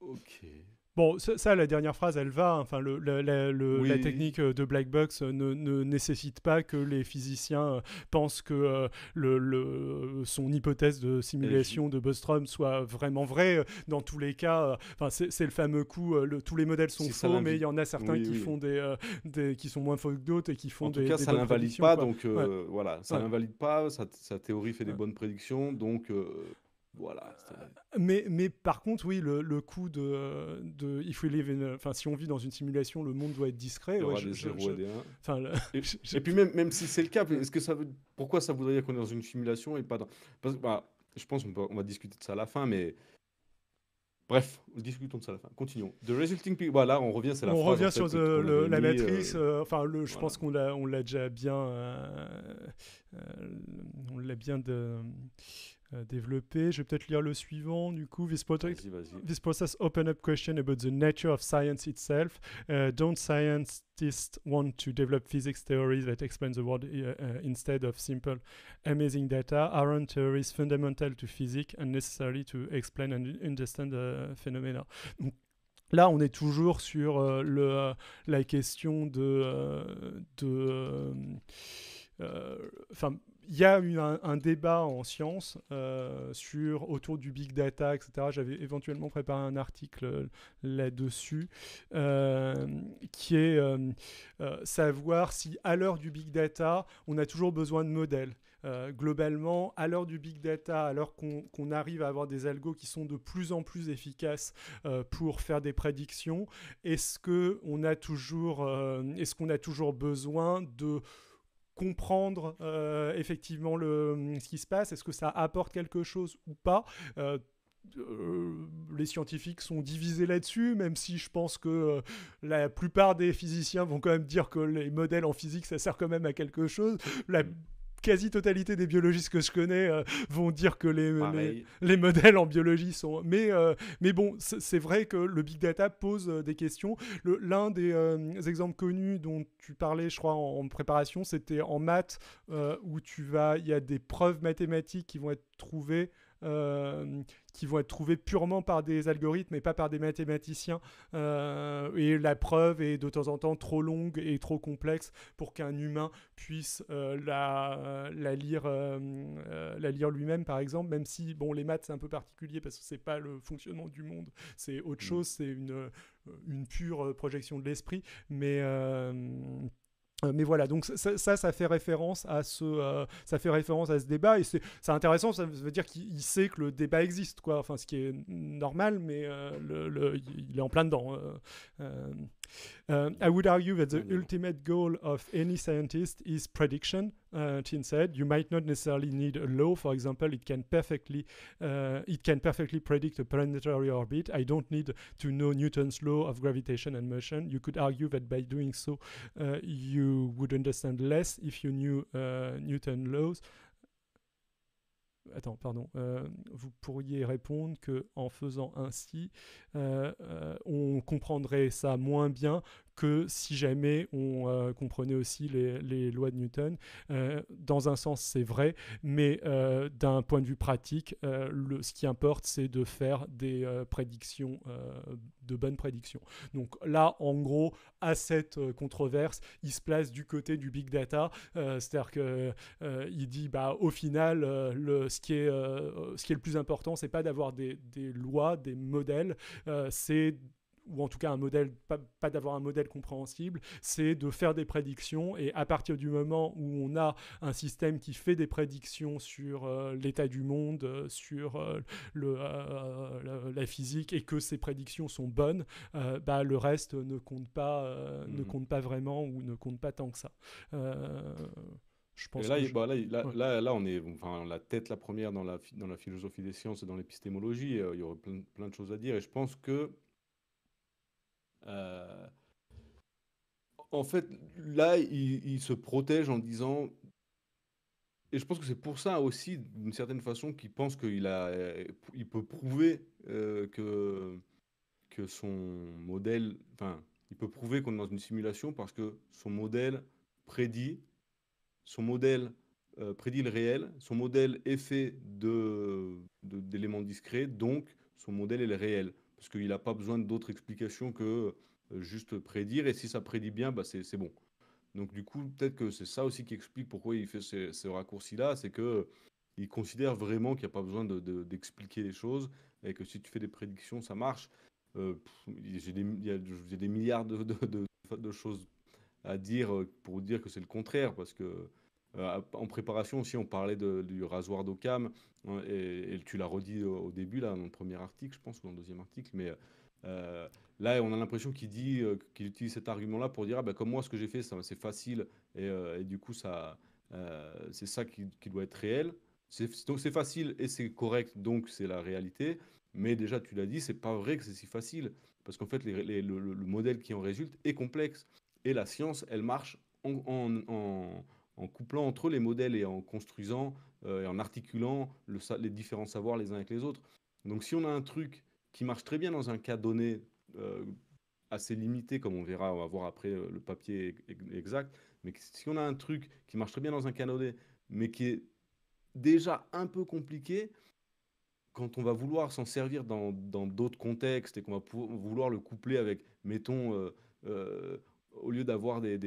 Okay. Bon, ça, la dernière phrase, elle va. Enfin, la, technique euh, de Black Box euh, ne, nécessite pas que les physiciens euh, pensent que le, son hypothèse de simulation de Bostrom soit vraiment vraie. Dans tous les cas, enfin, c'est le fameux coup. tous les modèles sont faux, mais il y en a certains qui font des, des, qui sont moins faux que d'autres et qui font en tout cas, ça n'invalide pas. Donc voilà, ça pas. Sa, théorie fait des bonnes prédictions. Donc voilà. Euh, mais, mais par contre, oui, le, le coup de, de enfin, si on vit dans une simulation, le monde doit être discret. Il y et puis même, même si c'est le cas, est-ce que ça veut, pourquoi ça voudrait dire qu'on est dans une simulation et pas dans, bah, je pense qu'on on va discuter de ça à la fin, mais Bref, discutons de ça à la fin. Continuons. The resulting people. Voilà, on revient, c'est la On revient sur la euh, matrice. Euh, enfin, le, je pense qu'on l'a, on l'a déjà bien. on l'a bien de, euh, Développer. Je vais peut-être lire le suivant. Du coup, this, process open up question about the nature of science itself. Uh, don't scientists want to develop physics theories that explain the world uh, uh, instead of simple, amazing data? Aren't theories fundamental to physics and necessary to explain and understand the phenomena? Là, on est toujours sur euh, le, euh, la question de, de enfin, il y a eu un, débat en science euh, sur, autour du big data, etc. J'avais éventuellement préparé un article là-dessus, euh, qui est euh, savoir si à l'heure du big data, on a toujours besoin de modèles. globalement, à l'heure du big data, alors qu'on arrive à avoir des algos qui sont de plus en plus efficaces pour faire des prédictions, est-ce qu'on a, toujours, est a toujours besoin de comprendre euh, effectivement le, euh, ce qui se passe, est-ce que ça apporte quelque chose ou pas euh, les scientifiques sont divisés là-dessus, même si je pense que la plupart des physiciens vont quand même dire que les modèles en physique, ça sert quand même à quelque chose. La quasi-totalité des biologistes que je connais euh, vont dire que euh, les, les, modèles en biologie sont... Mais, euh, mais bon, c'est vrai que le big data pose des questions. L'un des exemples connus dont tu parlais, je crois, en, préparation, c'était en maths, où tu vas, il y a des preuves mathématiques qui vont être trouvées euh, qui vont être trouvés purement par des algorithmes et pas par des mathématiciens. Euh, et la preuve est de temps en temps trop longue et trop complexe pour qu'un humain puisse euh, la, lire, la lire lui-même, par exemple, même si, bon, les maths, c'est un peu particulier parce que c'est pas le fonctionnement du monde, c'est autre mmh. chose, c'est une, une pure projection de l'esprit, mais euh, mais voilà, donc ça, ça, fait référence à ce, euh, ça fait référence à ce débat et c'est intéressant. Ça veut dire qu'il sait que le débat existe, quoi. Enfin, ce qui est normal, mais euh, il est en plein dedans. I would argue that the ultimate goal of any scientist is prediction, uh, tin said, you might not necessarily need a law. For example, it can perfectly uh, it can perfectly predict a planetary orbit. I don't need to know Newton's law of gravitation and motion. You could argue that by doing so, uh, you would understand less if you knew uh, Newton's laws. Attends, pardon. Euh, vous pourriez répondre que en faisant ainsi, euh, euh on comprendrait ça moins bien que si jamais on euh, comprenait aussi les, lois de Newton. Euh, dans un sens, c'est vrai, mais euh, d'un point de vue pratique, ce qui importe, c'est de faire des prédictions, de bonnes prédictions. Donc là, en gros, à cette controverse, il se place du côté du big data, c'est-à-dire qu'il dit, bah, au final, le, ce, qui est, ce qui est le plus important, c'est pas d'avoir des, des, lois, des modèles, c'est ou en tout cas un modèle, pas, d'avoir un modèle compréhensible, c'est de faire des prédictions et à partir du moment où on a un système qui fait des prédictions sur euh, l'état du monde, euh, sur euh, le, la, physique et que ces prédictions sont bonnes, bah, le reste ne compte pas, ne mm-hmm. compte pas vraiment ou ne compte pas tant que ça. Je pense là, bah, là, là, on est enfin, la tête la première dans la, dans la philosophie des sciences et dans l'épistémologie. Il y aurait plein, plein, de choses à dire. Et je pense que euh, en fait, là, il, se protège en disant. Et je pense que c'est pour ça aussi, d'une certaine façon, qu'il pense qu'il a, euh, il peut prouver euh, que, que son modèle. Enfin, il peut prouver qu'on est dans une simulation parce que son modèle prédit. Son modèle prédit le réel. Son modèle est fait d'éléments discrets. Donc, son modèle est le réel parce qu'il n'a pas besoin d'autres explications que euh, juste prédire, et si ça prédit bien, bah, c'est bon. Donc du coup, peut-être que c'est ça aussi qui explique pourquoi il fait ce, ce raccourci-là, c'est que il considère vraiment qu'il n'y a pas besoin d'expliquer les choses, et que si tu fais des prédictions, ça marche. Euh, j'ai des, milliards de, de, choses à dire euh, pour dire que c'est le contraire, parce que euh, en préparation aussi, on parlait du rasoir d'Ocam, hein, et, tu l'as redit au, début, là, dans le premier article, je pense, ou dans le deuxième article, mais euh, là, on a l'impression qu'il dit, euh, qu'il utilise cet argument-là pour dire, ah, ben, comme moi, ce que j'ai fait, ça, c'est facile, et, du coup, ça, c'est ça qui, doit être réel. C'est, c'est facile et c'est correct, donc c'est la réalité. Mais déjà, tu l'as dit, c'est pas vrai que c'est si facile, parce qu'en fait, le, modèle qui en résulte est complexe. Et la science, elle marche en en couplant entre les modèles et en construisant euh, et en articulant le, les différents savoirs les uns avec les autres. Donc si on a un truc qui marche très bien dans un cas donné euh, assez limité, comme on verra, on va voir après euh, le papier exact, mais si on a un truc qui marche très bien dans un cas donné, mais qui est déjà un peu compliqué, quand on va vouloir s'en servir dans d'autres contextes et qu'on va vouloir le coupler avec, mettons, au lieu d'avoir des,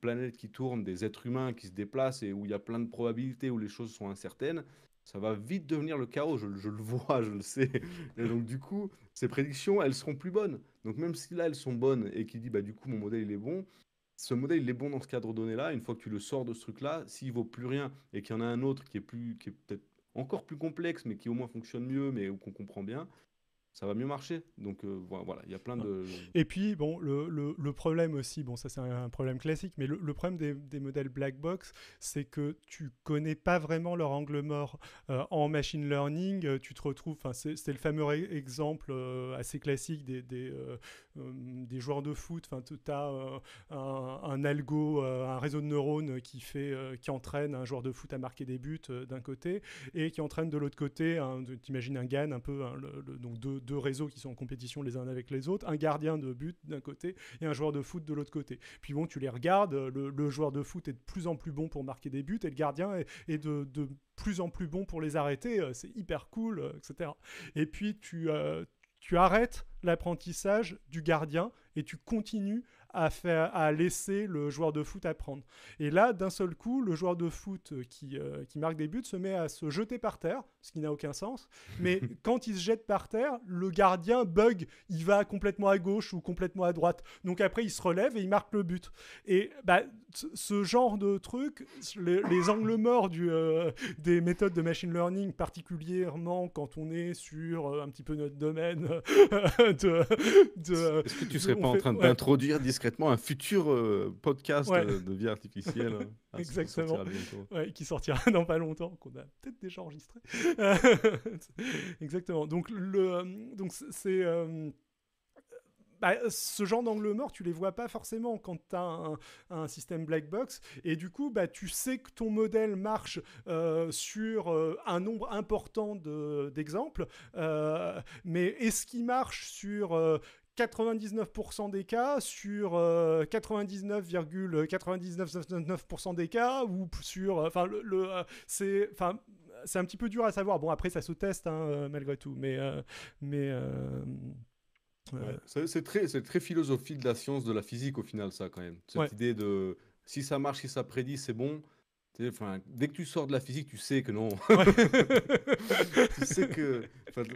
planètes qui tournent, des êtres humains qui se déplacent et où il y a plein de probabilités, où les choses sont incertaines, ça va vite devenir le chaos. Je, le vois, je le sais. Et donc, du coup, ces prédictions, elles seront plus bonnes. Donc, même si là, elles sont bonnes et qu'il dit, bah, du coup, mon modèle, il est bon, ce modèle, il est bon dans ce cadre donné-là. Une fois que tu le sors de ce truc-là, s'il vaut plus rien et qu'il y en a un autre qui est, plus, qui est peut-être encore plus complexe, mais qui au moins fonctionne mieux, mais qu'on comprend bien, ça va mieux marcher. Donc euh, voilà, il y a plein de... Et puis, bon, le, problème aussi, bon, ça c'est un, problème classique, mais le, problème des, modèles black box, c'est que tu connais pas vraiment leur angle mort. Euh, en machine learning, euh, tu te retrouves, c'est, le fameux e-, exemple assez classique des, des, joueurs de foot, tu as un, un, algo, un réseau de neurones qui, fait, qui entraîne un joueur de foot à marquer des buts d'un côté et qui entraîne de l'autre côté, tu imagines un GAN un peu, hein, donc deux deux réseaux qui sont en compétition les uns avec les autres, un gardien de but d'un côté et un joueur de foot de l'autre côté. Puis bon, tu les regardes, le, joueur de foot est de plus en plus bon pour marquer des buts et le gardien est, de, plus en plus bon pour les arrêter, euh, c'est hyper cool, euh, etc. Et puis euh, tu arrêtes l'apprentissage du gardien et tu continues à, faire, à laisser le joueur de foot apprendre. Et là, d'un seul coup, le joueur de foot euh, euh, qui, marque des buts se met à se jeter par terre, ce qui n'a aucun sens. Mais quand il se jette par terre, le gardien bug, il va complètement à gauche ou complètement à droite. Donc après, il se relève et il marque le but. Et bah, ce genre de truc, les, angles morts du, euh, des méthodes de machine learning, particulièrement quand on est sur un petit peu notre domaine de, Est-ce que tu serais pas en train d'introduire d'introduire discrètement un futur euh, podcast euh, de vie artificielle. Exactement. Hein, qui sortira dans pas longtemps, qu'on a peut-être déjà enregistré. Exactement. Donc, le, euh, donc c'est. Bah, ce genre d'angle mort, tu les vois pas forcément quand tu as un, système black box. Et du coup, bah, tu sais que ton modèle marche sur un nombre important d'exemples. De, euh, mais est-ce qu'il marche sur 99% des cas sur 99,99% euh, des cas ou sur euh, enfin le, euh, c'est enfin c'est un petit peu dur à savoir bon après ça se teste hein, malgré tout mais mais c'est très c'est très philosophique de la science de la physique au final ça quand même cette idée de si ça marche si ça prédit c'est bon dès que tu sors de la physique, tu sais que non. tu sais que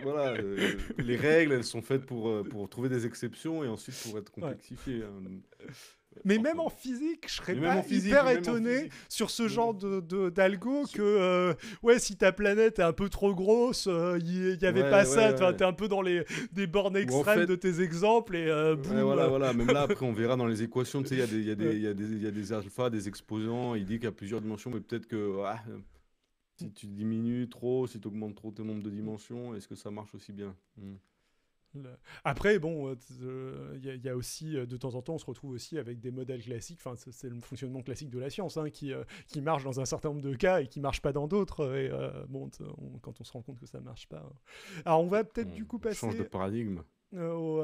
voilà, euh, les règles, elles sont faites euh, pour, trouver des exceptions et ensuite pour être complexifiées. Hein mais même en physique, je serais pas hyper étonné sur ce genre de d'algo que euh, ouais, si ta planète est un peu trop grosse, il euh, n'y y, avait pas ça. Tu es un peu dans les des bornes extrêmes de tes exemples et euh, boum, voilà, voilà. Même là, après, on verra dans les équations. Tu sais, il y a des il y a des il y, a des alphas, des exposants. Il dit qu'il y a plusieurs dimensions, mais peut-être que ah, si tu diminues trop, si tu augmentes trop tes nombres de dimensions, est-ce que ça marche aussi bien hmm. Après, bon, euh, euh, il y, a aussi, euh, de temps en temps, on se retrouve aussi avec des modèles classiques, enfin, c'est le fonctionnement classique de la science, hein, qui, qui marche dans un certain nombre de cas et qui marche pas dans d'autres, et bon, quand on se rend compte que ça marche pas. Hein. Alors, on va peut-être hmm, du coup passer... Change de paradigme. au,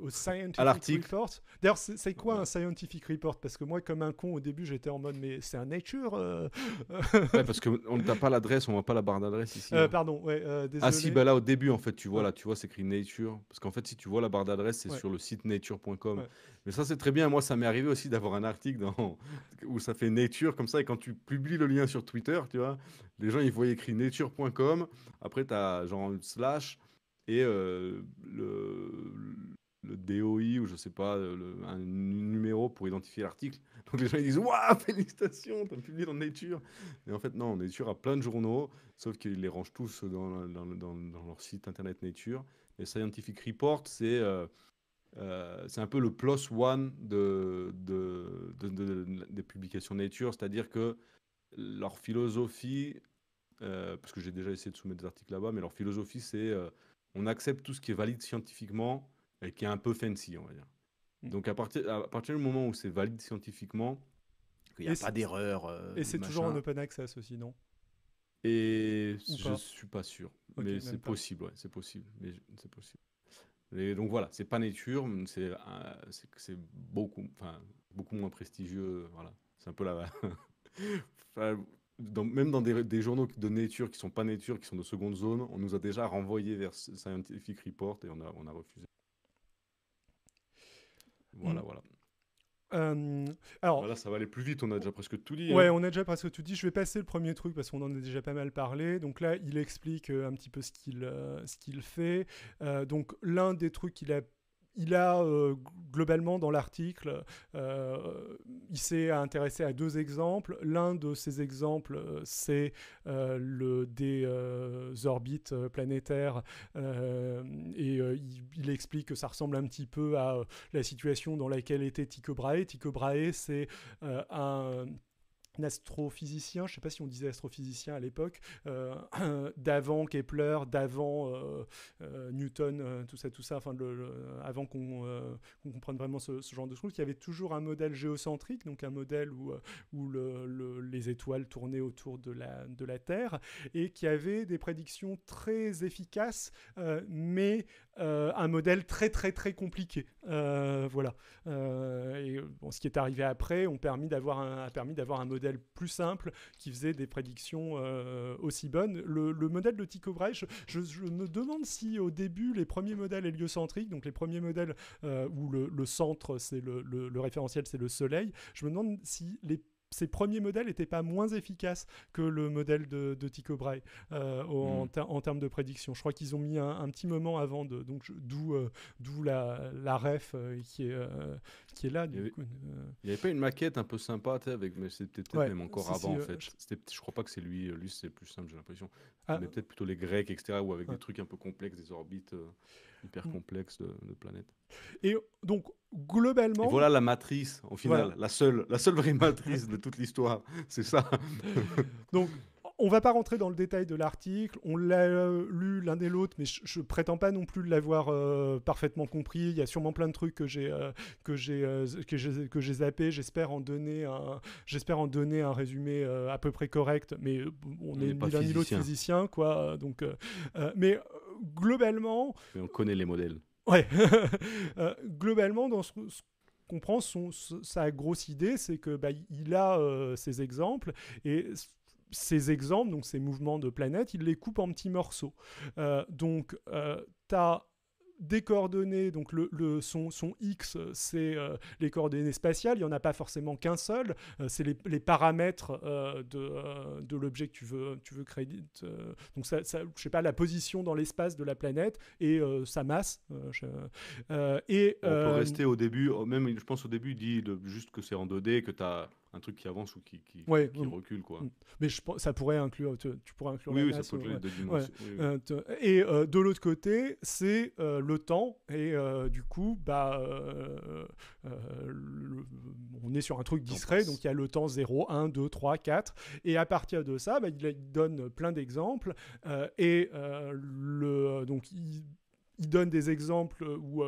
au Scientific Report. D'ailleurs, c'est quoi un Scientific Report Parce que moi, comme un con, au début, j'étais en mode, mais c'est un Nature euh. ouais, Parce qu'on ne t'a pas l'adresse, on voit pas la barre d'adresse ici. Euh, hein. pardon, ouais, désolé. Euh, ah si, bah là, au début, en fait, tu vois, là, tu vois, c'est écrit Nature. Parce qu'en fait, si tu vois la barre d'adresse, c'est sur le site nature.com. Mais ça, c'est très bien. Moi, ça m'est arrivé aussi d'avoir un article dans... où ça fait Nature, comme ça, et quand tu publies le lien sur Twitter, tu vois, les gens, ils voient écrit nature.com. Après, tu as genre slash et le, le DOI ou je sais pas, euh, un numéro pour identifier l'article. Donc les gens ils disent Waouh, félicitations, t'as publié dans Nature. Mais en fait, non, Nature a plein de journaux, sauf qu'ils les rangent tous dans, dans, leur site internet Nature. Et Scientific Report, c'est euh, euh, c'est un peu le plus one de, des publications Nature, c'est-à-dire que leur philosophie, euh, parce que j'ai déjà essayé de soumettre des articles là-bas, mais leur philosophie, c'est on accepte tout ce qui est valide scientifiquement et qui est un peu fancy, on va dire. Hmm. Donc à partir, à partir du moment où c'est valide scientifiquement, qu'il n'y a pas d'erreur. et euh, c'est toujours en open access aussi, non Et je ne suis pas sûr. mais c'est possible, ouais, c'est possible. Mais c'est possible. Et donc voilà, c'est pas nature, c'est euh, c'est beaucoup, beaucoup moins prestigieux. Euh, voilà. C'est un peu la. Dans, même dans des, journaux de nature qui sont pas nature, qui sont de seconde zone, on nous a déjà renvoyé vers Scientific Report et on a, on a refusé. Voilà, mm. voilà. Euh, alors, voilà, ça va aller plus vite, on a déjà presque tout dit. Hein. Ouais, on a déjà presque tout dit. Je vais passer le premier truc parce qu'on en a déjà pas mal parlé. Donc là, il explique euh, un petit peu ce qu'il euh, fait. donc l'un des trucs qu'il a il a euh, globalement dans l'article, euh, il s'est intéressé à deux exemples. L'un de ces exemples, euh, c'est le des orbites planétaires et il, il, explique que ça ressemble un petit peu à la situation dans laquelle était Tycho Brahe. Tycho Brahe, c'est un astrophysicien, je ne sais pas si on disait astrophysicien à l'époque, euh, d'avant Kepler, d'avant euh, euh, Newton, tout ça, tout ça, enfin, le, avant qu'on comprenne vraiment ce, genre de choses, qui avait toujours un modèle géocentrique, donc un modèle où, où les étoiles tournaient autour de la, de la Terre, et qui avait des prédictions très efficaces, mais euh, un modèle très très très compliqué. Euh, voilà. Euh, et ce qui est arrivé après un, a permis d'avoir un modèle plus simple qui faisait des prédictions aussi bonnes. Le, modèle de Tycho Brahe, je, je, me demande si au début les premiers modèles héliocentriques, donc les premiers modèles où le, centre c'est le référentiel c'est le Soleil, je me demande si les ces premiers modèles n'étaient pas moins efficaces que le modèle de, Tycho Brahe euh, mm. en, termes de prédiction. Je crois qu'ils ont mis un, petit moment avant, de, donc euh, d'où la, ref euh, qui, est, qui est là. il n'y avait, pas une maquette un peu sympa, avec, mais c'était peut-être même encore avant en fait. Je... ne crois pas que c'est lui, lui c'est plus simple, j'ai l'impression. Ah. mais peut-être plutôt les Grecs, etc., ou avec des trucs un peu complexes, des orbites hyper mm. complexe de, de planètes. Et donc, globalement. voilà la matrice, au final, la, seule, la seule vraie matrice de toute l'histoire, c'est ça. donc, on va pas rentrer dans le détail de l'article. On l'a euh, lu l'un et l'autre, mais je, ne prétends pas non plus l'avoir euh, parfaitement compris. Il y a sûrement plein de trucs que j'ai zappés. Euh, que j'ai que j'ai zappé. J'espère en donner un j'espère en donner un résumé à peu près correct. Mais on n'est ni l'un ni l'autre physicien, quoi. Donc, mais globalement, on connaît les modèles. Ouais. globalement, dans ce, qu'on prend, son, sa grosse idée, c'est que bah, il a ses exemples et ces exemples, donc ces mouvements de planètes, il les coupe en petits morceaux. Euh, donc, euh, tu as des coordonnées, donc le, son, son, X, c'est euh, les coordonnées spatiales, il n'y en a pas forcément qu'un seul, c'est les, les, paramètres de, de l'objet que tu veux, tu veux créer, donc ça, je sais pas, la position dans l'espace de la planète et sa masse. et, On peut rester au début, même je pense au début, il dit juste que c'est en 2D, que tu as un truc qui avance ou qui, qui, mm. recule quoi. Mm. Mais je, ça pourrait inclure, tu, pourrais inclure. Oui, oui ça peut ouais. deux dimensions. Euh, et euh, de l'autre côté, c'est euh, le temps et du coup, bah, on est sur un truc discret, donc il y a le temps 0, 1, 2, 3, 4 et à partir de ça, bah, il, donne plein d'exemples et le donc il, il donne des exemples où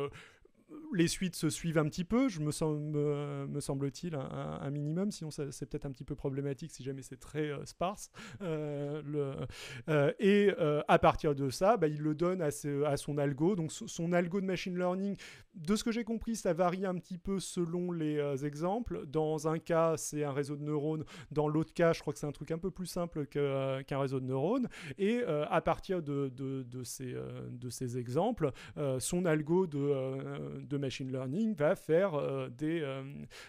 les suites se suivent un petit peu, je me, semble, me semble-t-il, un, minimum, sinon c'est peut-être un petit peu problématique si jamais c'est très euh, sparse. Euh, le, euh, et à partir de ça, bah, il le donne à, à, son algo. Donc son algo de machine learning, de ce que j'ai compris, ça varie un petit peu selon les exemples. Dans un cas, c'est un réseau de neurones, dans l'autre cas, je crois que c'est un truc un peu plus simple qu'un réseau de neurones. Et à partir de, ces, de ces exemples, son algo de de machine learning va faire euh, des euh,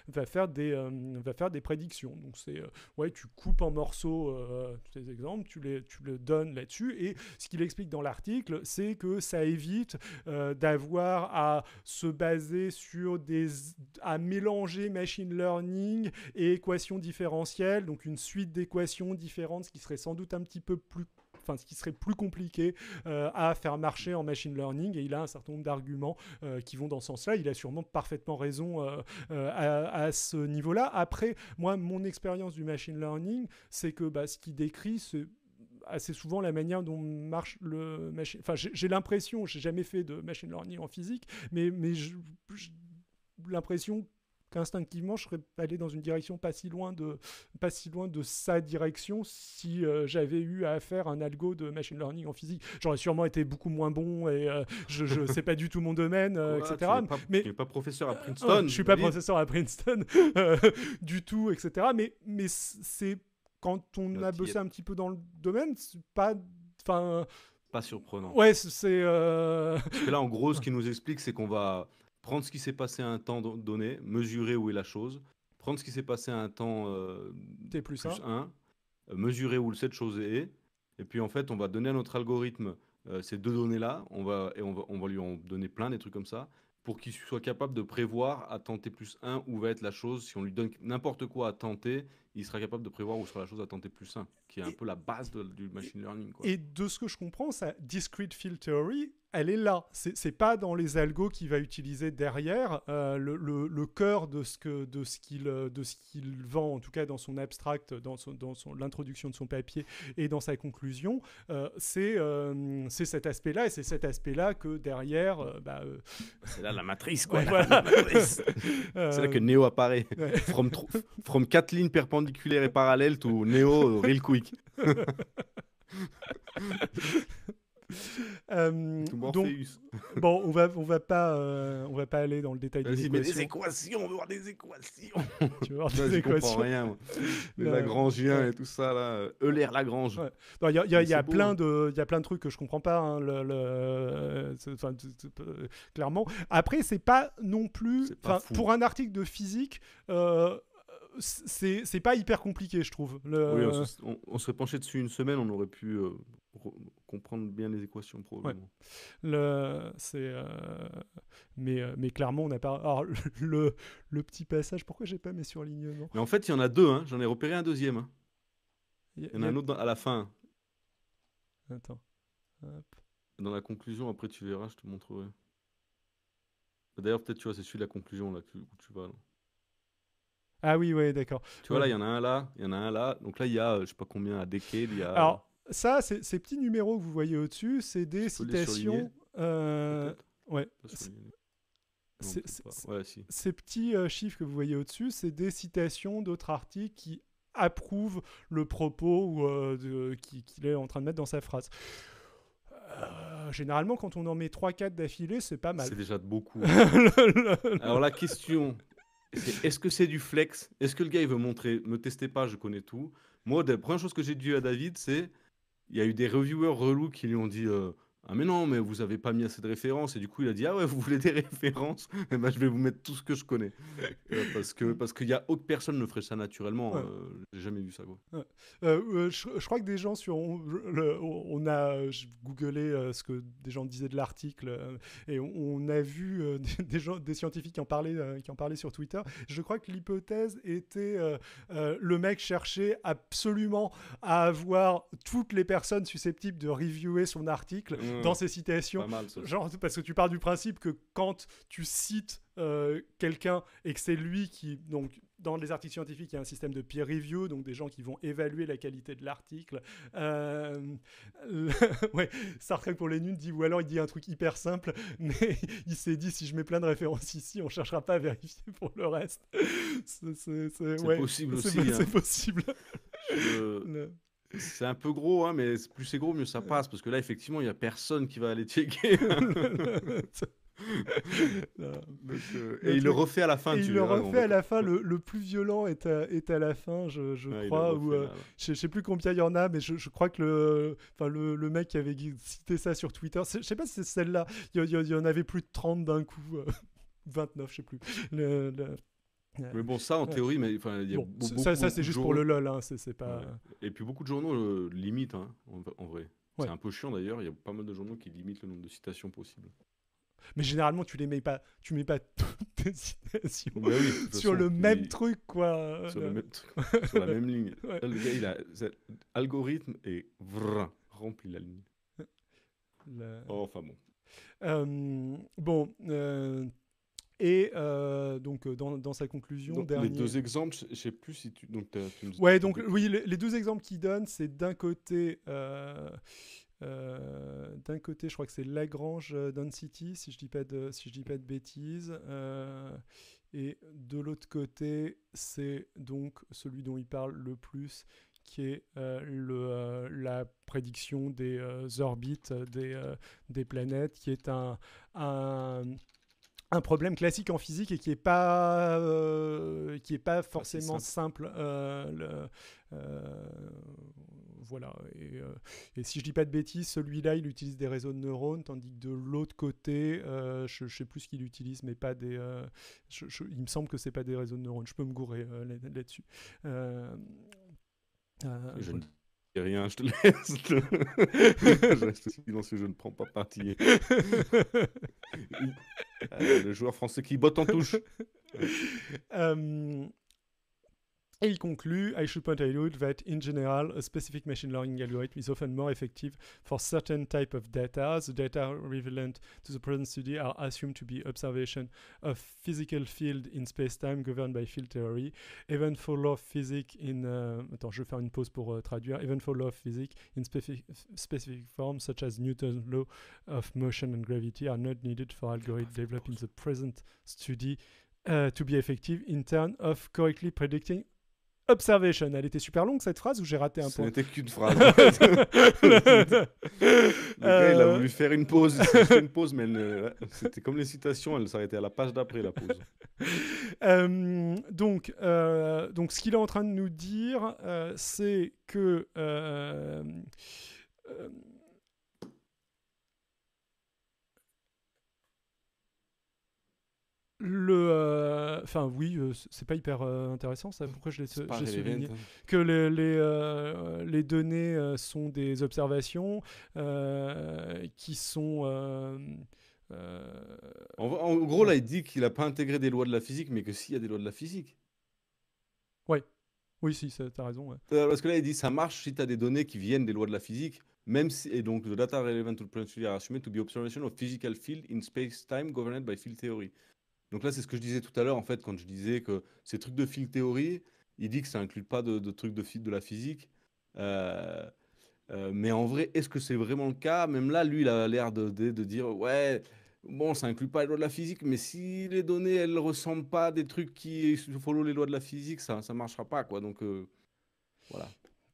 va faire des euh, va faire des prédictions. Donc c'est ouais, tu coupes en morceaux ces exemples, tu les tu le donnes là-dessus et ce qu'il explique dans l'article, c'est que ça évite d'avoir à se baser sur des à mélanger machine learning et équations différentielles, donc une suite d'équations différentes, ce qui serait sans doute un petit peu plus enfin ce qui serait plus compliqué euh, à faire marcher en machine learning. Et il a un certain nombre d'arguments euh, qui vont dans ce sens-là. Il a sûrement parfaitement raison euh, à, ce niveau-là. Après, moi, mon expérience du machine learning, c'est que bah, ce qu'il décrit, c'est assez souvent la manière dont marche le machine. Enfin, j'ai l'impression, j'ai jamais fait de machine learning en physique, mais, mais j'ai l'impression qu'instinctivement, je serais allé dans une direction pas si loin de, pas si loin de sa direction si euh, j'avais eu à faire un algo de machine learning en physique. J'aurais sûrement été beaucoup moins bon et euh, je, sais pas du tout mon domaine, euh, etc. Tu pas, mais pas professeur à Princeton. je suis pas professeur à Princeton du tout, etc. Mais, mais c'est quand on a bossé un petit peu dans le domaine, pas, enfin. Pas surprenant. Ouais, c'est. là, en gros, ce qui nous explique, c'est qu'on va prendre ce qui s'est passé à un temps donné, mesurer où est la chose, prendre ce qui s'est passé à un temps euh, T plus, 1, euh, mesurer où cette chose est, et puis en fait, on va donner à notre algorithme euh, ces deux données-là, on va, et on va, lui en donner plein des trucs comme ça, pour qu'il soit capable de prévoir à T plus 1 où va être la chose. Si on lui donne n'importe quoi à tenter, il sera capable de prévoir où sera la chose à tenter plus 1, qui est un peu la base du machine learning. Et de ce que je comprends, ça discrete field theory, elle est là. C'est pas dans les algos qu'il va utiliser derrière. Euh, le, cœur de ce que de ce qu'il euh, de ce qu'il vend, en tout cas dans son abstract, dans son, dans son, l'introduction de son papier et dans sa conclusion, euh, c'est c'est cet aspect-là et c'est cet aspect-là que derrière, bah, c'est là la matrice quoi. c'est là que Neo apparaît. From, from quatre lignes perpendiculaires et parallèles to Neo real quick. Euh, donc, bon, on va, on va pas, euh, on va pas aller dans le détail des équations. on veut voir des équations. tu veux Je comprends rien. Moi. Les Lagrangiens et tout ça là, euh, Euler Lagrange. Il ouais. y a, plein de, il y plein de trucs que je comprends pas. clairement. Après, c'est pas non plus. pour un article de physique. Euh, c'est pas hyper compliqué, je trouve. Le... Oui, on, se, on serait penché dessus une semaine, on aurait pu euh, comprendre bien les équations probablement. Le, c'est, euh, mais, euh, mais clairement, on n'a pas. Alors, le, le petit passage, pourquoi j'ai pas mes surlignements Mais en fait, il y en a deux, hein. j'en ai repéré un deuxième. Hein. Il y, en a, un autre à la fin. Hein. Attends. Dans la conclusion, après tu verras, je te montrerai. D'ailleurs, peut-être tu vois, c'est celui de la conclusion là où tu vas. Ah oui, oui d'accord. Tu vois, là, il y en a un là, il y en a un là. Donc là, il y a, euh, je sais pas combien, à décaler il y a... Alors, ça, ces petits numéros que vous voyez au-dessus, c'est des citations. Euh, ouais. Ces petits euh, chiffres que vous voyez au-dessus, c'est des citations d'autres articles qui approuvent le propos euh, qu'il est en train de mettre dans sa phrase. Euh, généralement, quand on en met 3-4 d'affilée, c'est pas mal. C'est déjà de beaucoup. Hein. Alors, la question, est-ce que c'est du flex Est-ce que le gars, il veut montrer, me testez pas, je connais tout Moi, la première chose que j'ai dû à David, c'est il y a eu des reviewers relous qui lui ont dit euh, ah mais non, mais vous avez pas mis assez de références. Et du coup, il a dit, ah ouais, vous voulez des références Eh ben, je vais vous mettre tout ce que je connais. Euh, parce que parce qu'il y a autre personne ne ferait ça naturellement. Je n'ai euh, J'ai jamais vu ça. Euh, je, crois que des gens sur... On, a googlé ce que des gens disaient de l'article et on, a vu des, gens, des scientifiques qui en, parlaient, qui en parlaient sur Twitter. Je crois que l'hypothèse était le mec cherchait absolument à avoir toutes les personnes susceptibles de reviewer son article. Hmm. dans ces citations. genre, parce que tu pars du principe que quand tu cites euh, quelqu'un et que c'est lui qui, donc, dans les articles scientifiques, il y a un système de peer review, donc des gens qui vont évaluer la qualité de l'article. Euh, pour les nuls dit, ou alors il dit un truc hyper simple, mais il s'est dit, si je mets plein de références ici, on ne cherchera pas à vérifier pour le reste. C'est possible aussi. C'est hein. possible. Je... C'est un peu gros, hein, mais plus c'est gros, mieux ça passe. Parce que là, effectivement, il n'y a personne qui va aller checker. et il le refait à la fin. Et tu il le refait à la fin. Le, plus violent est à, est à, la fin, je, je crois. Ou euh, je, ne sais plus combien il y en a, mais je, je crois que le, enfin le, mec qui avait cité ça sur Twitter, je sais pas si c'est celle-là. Il y, en avait plus de 30 d'un coup. 29, euh, je sais plus. le... Mais bon, ça en théorie, mais enfin, ça, ça c'est juste pour le lol, hein, c'est pas. Et puis beaucoup de journaux euh, limitent, hein, en, vrai. C'est un peu chiant d'ailleurs. Il y a pas mal de journaux qui limitent le nombre de citations possibles. Mais généralement, tu les mets pas, tu mets pas toutes tes citations bah sur le même truc, quoi. Sur le même sur la même ligne. il a algorithme et rempli la ligne. enfin bon. Euh, bon. Euh et euh, donc, euh, dans, dans, sa conclusion, dernier... les deux exemples, je sais plus si tu. Donc, tu ouais, donc oui, les, deux exemples qu'il donne, c'est d'un côté, euh, d'un côté, je crois que c'est Lagrange d'Uncity, si je dis pas de, si je dis pas de bêtises, et de l'autre côté, c'est donc celui dont il parle le plus, qui est le, la prédiction des orbites des, des, planètes, qui est un, un, un problème classique en physique et qui n'est pas, euh, qui est pas ah, forcément simple. Euh, euh, voilà. Et, si je dis pas de bêtises, celui-là, il utilise des réseaux de neurones, tandis que de l'autre côté, je ne sais plus ce qu'il utilise, mais pas des. il me semble que c'est pas des réseaux de neurones. Je peux me gourer là-dessus. je ne dis rien, je te laisse. je reste silencieux, je ne prends pas parti. Euh, le joueur français qui botte en touche. Euh, Et il conclut, I should point out that in general, a specific machine learning algorithm is often more effective for certain type of data. The data relevant to the present study are assumed to be observation of physical field in space-time governed by field theory. Even for law of physics in... Euh, attends, je vais faire une pause pour euh, traduire. Even for law of physics in specific, specific forms such as Newton's law of motion and gravity are not needed for algorithms developed in the present study. Uh, to be effective in terms of correctly predicting Observation. Elle était super longue cette phrase ou j'ai raté un peu. n'était qu'une phrase. il a euh. voulu faire une pause. une pause, mais c'était comme les citations, elle s'arrêtait à la page d'après la pause. Euh, donc, euh, donc, ce qu'il est en train de nous dire, c'est que le euh, enfin oui euh, c'est pas hyper euh, intéressant ça pourquoi je l'ai souligné hein. que les les, données sont des observations qui sont en, gros là il dit qu'il a pas intégré des lois de la physique mais que s'il y a des lois de la physique ouais oui si as raison parce que là il dit ça marche si tu as des données qui viennent des lois de la physique même si, et donc the data relevant to the are assumed to be observation of physical field in space time governed by field theory donc là, c'est ce que je disais tout à l'heure, en fait, quand je disais que ces trucs de fil théorie, il dit que ça inclut pas de, trucs de, de la physique. Euh, euh, mais en vrai, est-ce que c'est vraiment le cas Même là, lui, il a l'air de, dire ouais, bon, ça inclut pas les lois de la physique, mais si les données, elles ressemblent pas à des trucs qui follow les lois de la physique, ça, ça marchera pas, quoi. Donc euh, voilà.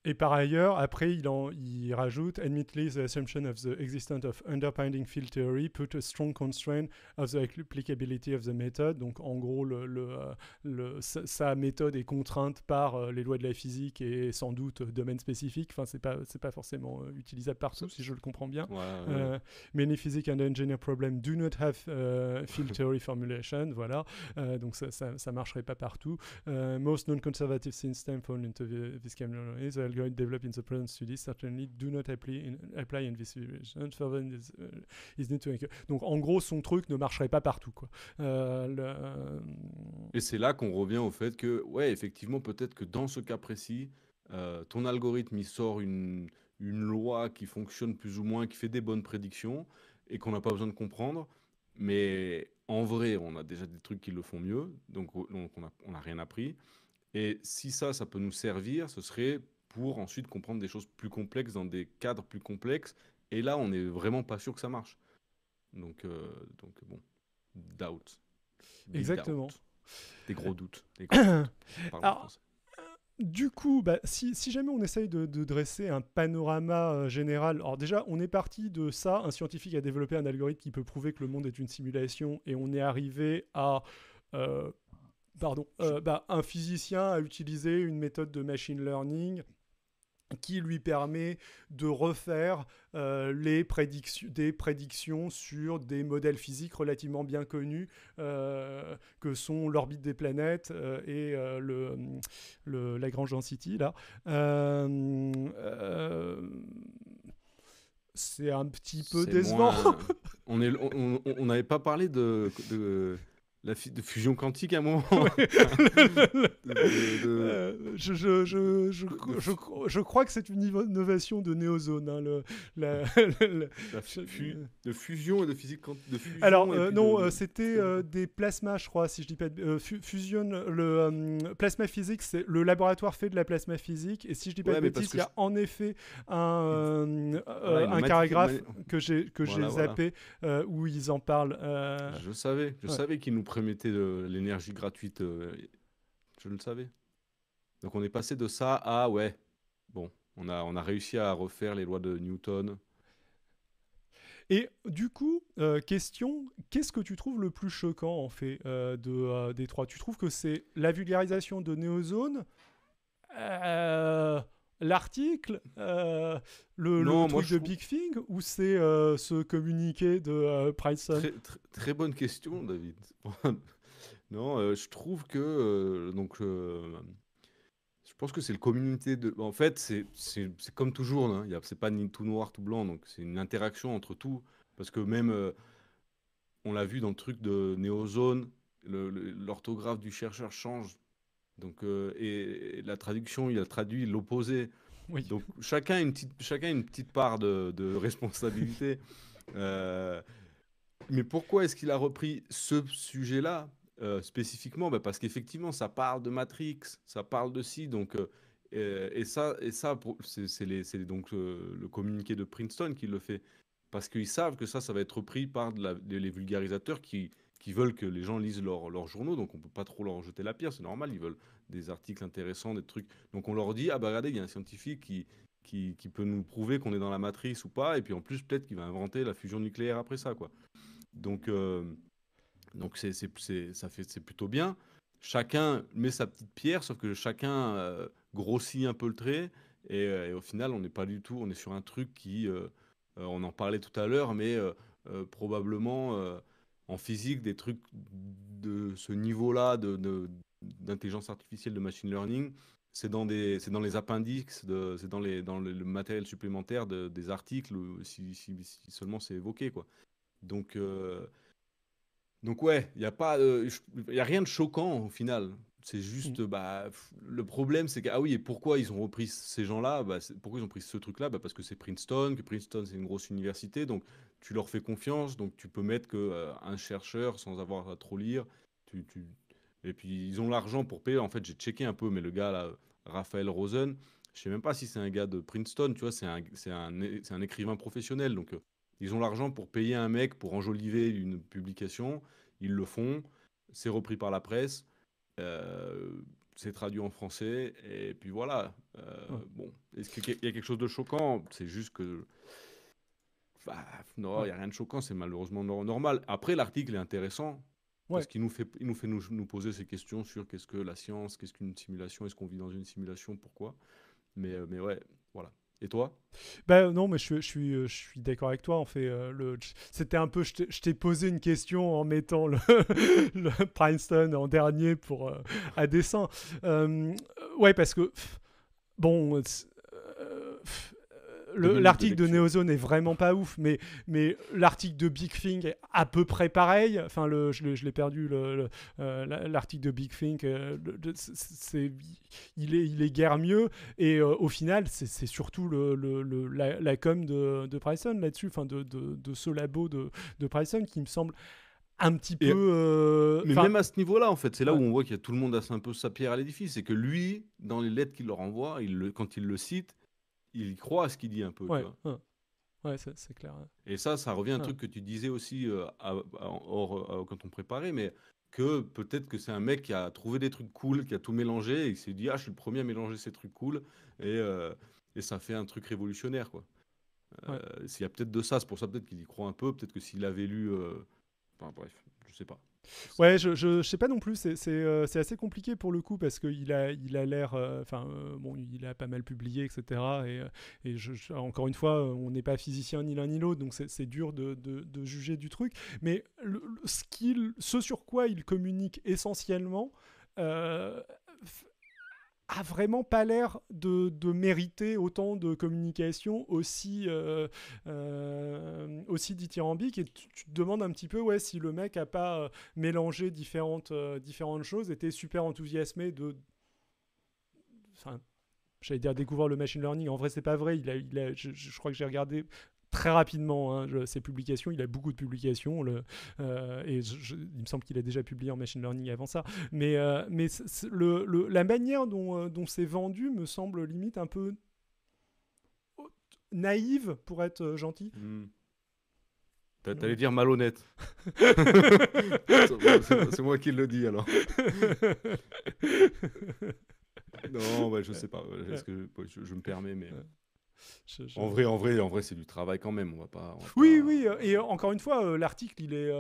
Et par ailleurs, après, il, en, il rajoute Admittedly, the assumption of the existence of underpinning field theory put a strong constraint of the applicability of the method. Donc, en gros, le, le, euh, le, sa méthode est contrainte par euh, les lois de la physique et sans doute domaine spécifique. Enfin, c'est pas, c'est pas forcément euh, utilisable partout, si je le comprends bien. Ouais, many physics and engineering problems do not have field theory formulation. Voilà. donc, ça, ça, marcherait pas partout. most non-conservative systems fall into this kind do not apply apply in uh, Donc en gros, son truc ne marcherait pas partout. Quoi. Euh, euh, et c'est là qu'on revient au fait que, ouais, effectivement, peut-être que dans ce cas précis, euh, ton algorithme, il sort une, une loi qui fonctionne plus ou moins, qui fait des bonnes prédictions et qu'on n'a pas besoin de comprendre. Mais en vrai, on a déjà des trucs qui le font mieux, donc, donc on n'a rien appris. Et si ça, ça peut nous servir, ce serait pour ensuite comprendre des choses plus complexes dans des cadres plus complexes. Et là, on n'est vraiment pas sûr que ça marche. Donc, euh, donc bon, doubt. Exactement. Des gros doutes. Euh, du coup, bah, si, jamais on essaye de, dresser un panorama euh, général, alors déjà, on est parti de ça. Un scientifique a développé un algorithme qui peut prouver que le monde est une simulation et on est arrivé à. pardon, bah, un physicien a utilisé une méthode de machine learning qui lui permet de refaire euh, les prédictions, des prédictions sur des modèles physiques relativement bien connus euh, que sont l'orbite des planètes euh, et le, le Lagrange city là. c'est un petit peu décevant. on n'avait on, pas parlé de la de fusion quantique à un moment. Je crois que c'est une innovation de néozone hein, le, la, euh, de fusion et de physique quantique. De fusion Alors, euh, non, euh, c'était des plasmas, je crois, si je dis pas. Euh, fusion, le plasma physique, c'est le laboratoire fait de la plasma physique. Et si je dis pas de bêtises, il y a en effet un, paragraphe un que j'ai zappé où ils en parlent. Je savais, je savais qu'ils nous promettait de l'énergie gratuite, euh, je le savais. Donc on est passé de ça à ouais, bon, on a, on a réussi à refaire les lois de Newton. Et du coup, euh, question, qu'est-ce que tu trouves le plus choquant en fait euh, de, des trois Tu trouves que c'est la vulgarisation de euh, l'article, euh, le, truc de Big Thing, ou c'est euh, ce communiqué de euh, Price très, bonne question, David. non, je trouve que donc. Je pense que c'est le communauté de. En fait, c'est comme toujours. Ce hein, C'est pas ni tout noir, tout blanc. Donc, c'est une interaction entre tout. Parce que même, on l'a vu dans le truc de Neozone, l'orthographe du chercheur change donc, euh, et, la traduction, il a traduit l'opposé. Donc chacun a une petite, chacun une petite part de, responsabilité. Euh, mais pourquoi est-ce qu'il a repris ce sujet-là euh, spécifiquement ben, Parce qu'effectivement, ça parle de Matrix, ça parle de si. Donc, et, ça, et ça c'est donc le communiqué de Princeton qui le fait. Parce qu'ils savent que ça, ça va être repris par les vulgarisateurs qui, qui veulent que les gens lisent leurs journaux, donc on peut pas trop leur jeter la pierre, c'est normal, ils veulent des articles intéressants, des trucs. Donc on leur dit, ah bah regardez, il y a un scientifique qui, qui, qui peut nous prouver qu'on est dans la matrice ou pas, et puis en plus peut-être qu'il va inventer la fusion nucléaire après ça, quoi. Donc, euh, donc c'est, c'est, ça fait, c'est plutôt bien. Chacun met sa petite pierre, sauf que chacun euh, grossit un peu le trait, euh, et, au final on n'est pas du tout, on est sur un truc qui, on en parlait tout à l'heure, mais probablement en physique, des trucs de ce niveau-là d'intelligence de, d'intelligence artificielle, de machine learning, c'est dans, des, dans les appendices, c'est dans, les, dans le, matériel supplémentaire des articles, si, seulement c'est évoqué. Quoi. Donc, euh, donc ouais, il n'y a, pas, euh, a rien de choquant au final. C'est juste, mm. bah, le problème, c'est que, ah oui, et pourquoi ils ont repris ces gens-là bah, Pourquoi ils ont pris ce truc-là bah, Parce que c'est Princeton, que Princeton, c'est une grosse université. Donc, tu leur fais confiance, donc tu peux mettre que euh, un chercheur sans avoir à trop lire. Tu, Et puis ils ont l'argent pour payer. En fait, j'ai checké un peu, mais le gars là, Raphaël Rosen, je sais même pas si c'est un gars de Princeton, tu vois, c'est un, écrivain professionnel. Donc euh, ils ont l'argent pour payer un mec pour enjoliver une publication. Ils le font. C'est repris par la presse. Euh, c'est traduit en français. Et puis voilà. Bon, est-ce qu'il y a quelque chose de choquant C'est juste que bah, non, il n'y a rien de choquant, c'est malheureusement normal. Après, l'article est intéressant. Parce qu'il nous fait, il nous, fait nous, poser ces questions sur qu'est-ce que la science, qu'est-ce qu'une simulation, est-ce qu'on vit dans une simulation, pourquoi. Mais, euh, mais ouais, voilà. Et toi Ben non, mais je, je suis, euh, je suis d'accord avec toi. En fait, euh, le, c'était un peu, je t'ai posé une question en mettant le, Princeton en dernier pour à dessein. Euh, ouais, parce que bon, l'article de, Neozone est vraiment pas ouf, mais, mais l'article de Big Think est à peu près pareil. Enfin, le, je, l'ai perdu, euh, l'article le, de Big Think, euh, c'est, il, est, il est guère mieux. Et euh, au final, c'est surtout le, la, com de, de là-dessus, enfin, de, de, ce labo de, de qui me semble un petit peu. mais même à ce niveau-là, en fait, c'est là où on voit qu'il y a tout le monde a un peu sa pierre à l'édifice. C'est que lui, dans les lettres qu'il leur envoie, il quand il le cite, il croit à ce qu'il dit un peu. Ouais, ouais, c'est clair. Et ça, ça revient à un truc que tu disais aussi euh, euh, quand on préparait, mais que peut-être que c'est un mec qui a trouvé des trucs cool, qui a tout mélangé et qui s'est dit ah je suis le premier à mélanger ces trucs cool et, euh, et ça fait un truc révolutionnaire quoi. Euh, il y a peut-être de ça, c'est pour ça peut-être qu'il y croit un peu, peut-être que s'il avait lu, enfin bref, je sais pas. Ouais, je, je, sais pas non plus. C'est euh, assez compliqué pour le coup parce qu'il a il a l'air. Euh, enfin, euh, bon, il a pas mal publié, etc. Et, et je, encore une fois, on n'est pas physicien ni l'un ni l'autre, donc c'est dur de, de, de, juger du truc. Mais le, ce, ce sur quoi il communique essentiellement a vraiment pas l'air de, de, mériter autant de communication aussi, euh, euh, aussi dithyrambique. Et tu, te demandes un petit peu ouais, si le mec a pas euh, mélangé différentes, différentes choses, était super enthousiasmé de. j'allais dire découvrir le machine learning. En vrai, c'est pas vrai. Il a, je, crois que j'ai regardé très rapidement hein, ses publications. Il a beaucoup de publications. Le, euh, et il me semble qu'il a déjà publié en machine learning avant ça. Mais, euh, mais le, la manière euh, dont, c'est vendu me semble limite un peu naïve, pour être gentil. Hmm. Tu T'allais dire malhonnête. c'est moi qui le dis alors. non, je bah, je sais pas. Que je me permets, mais. En vrai, en vrai, en vrai, c'est du travail quand même. On va pas. oui, oui. Euh, et euh, encore une fois, euh, l'article, il est,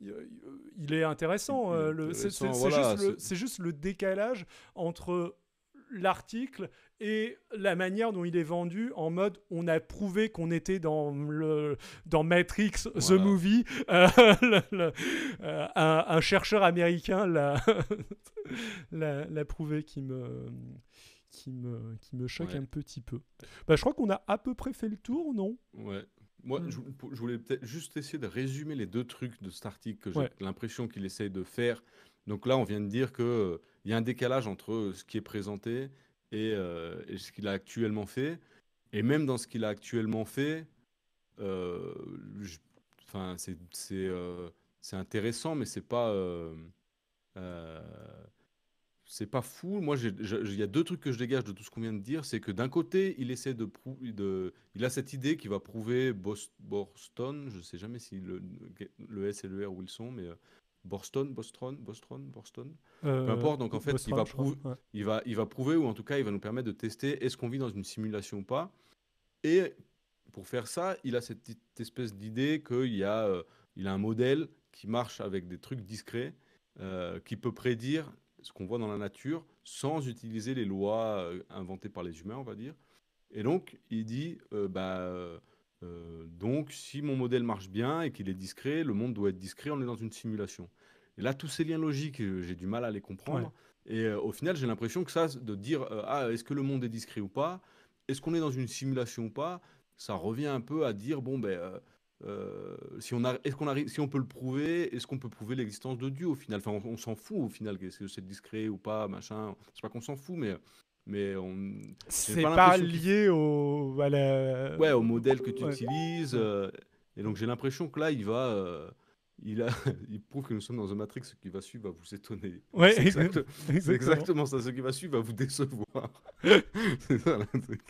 il est intéressant. C'est juste, le décalage entre l'article et la manière dont il est vendu en mode on a prouvé qu'on était dans le dans Matrix the movie un, chercheur américain l'a prouvé qui me qui me, qui me choque un petit peu. Bah, je crois qu'on a à peu près fait le tour, non Ouais. Moi, hmm. je, voulais peut-être juste essayer de résumer les deux trucs de cet article que j'ai l'impression qu'il essaye de faire. Donc là, on vient de dire qu'il euh, il y a un décalage entre euh, ce qui est présenté euh, et, ce qu'il a actuellement fait. Et même dans ce qu'il a actuellement fait, euh, c'est c'est intéressant, mais c'est pas c'est pas fou. Moi, il y a deux trucs que je dégage de tout ce qu'on vient de dire. C'est que d'un côté, il essaie de, de, Il a cette idée qui va prouver Boston, je sais jamais si le, S et le R où ils sont, mais. Euh, Boston, Boston, Boston, Boston. Peu euh, importe, donc en fait, il, va prouver, il, va, il va prouver, ou en tout cas, il va nous permettre de tester est-ce qu'on vit dans une simulation ou pas. Et pour faire ça, il a cette espèce d'idée qu'il y a, euh, il a un modèle qui marche avec des trucs discrets, qui peut prédire ce qu'on voit dans la nature, sans utiliser les lois euh, inventées par les humains, on va dire. Et donc, il dit, euh, bah, euh, donc, si mon modèle marche bien et qu'il est discret, le monde doit être discret, on est dans une simulation. Et là, tous ces liens logiques, j'ai du mal à les comprendre. Et au final, j'ai l'impression que ça, de dire, ah, est-ce que le monde est discret ou pas Est-ce qu'on est dans une simulation ou pas Ça revient un peu à dire, bon, ben... Euh, si on a, est-ce qu'on arrive, si on peut le prouver, est-ce qu'on peut prouver l'existence de Dieu au final Enfin, on, s'en fout au final, que c'est discret ou pas, machin. C'est pas qu'on s'en fout, mais mais on. C'est pas, lié au Ouais, au modèle que tu utilises. Euh, et donc j'ai l'impression que là, il va. Euh, il, a, il prouve que nous sommes dans un Matrix, ce qui va suivre va vous étonner. Ouais, exact, exactement. ça, ce qui va suivre va vous décevoir. ça, truc.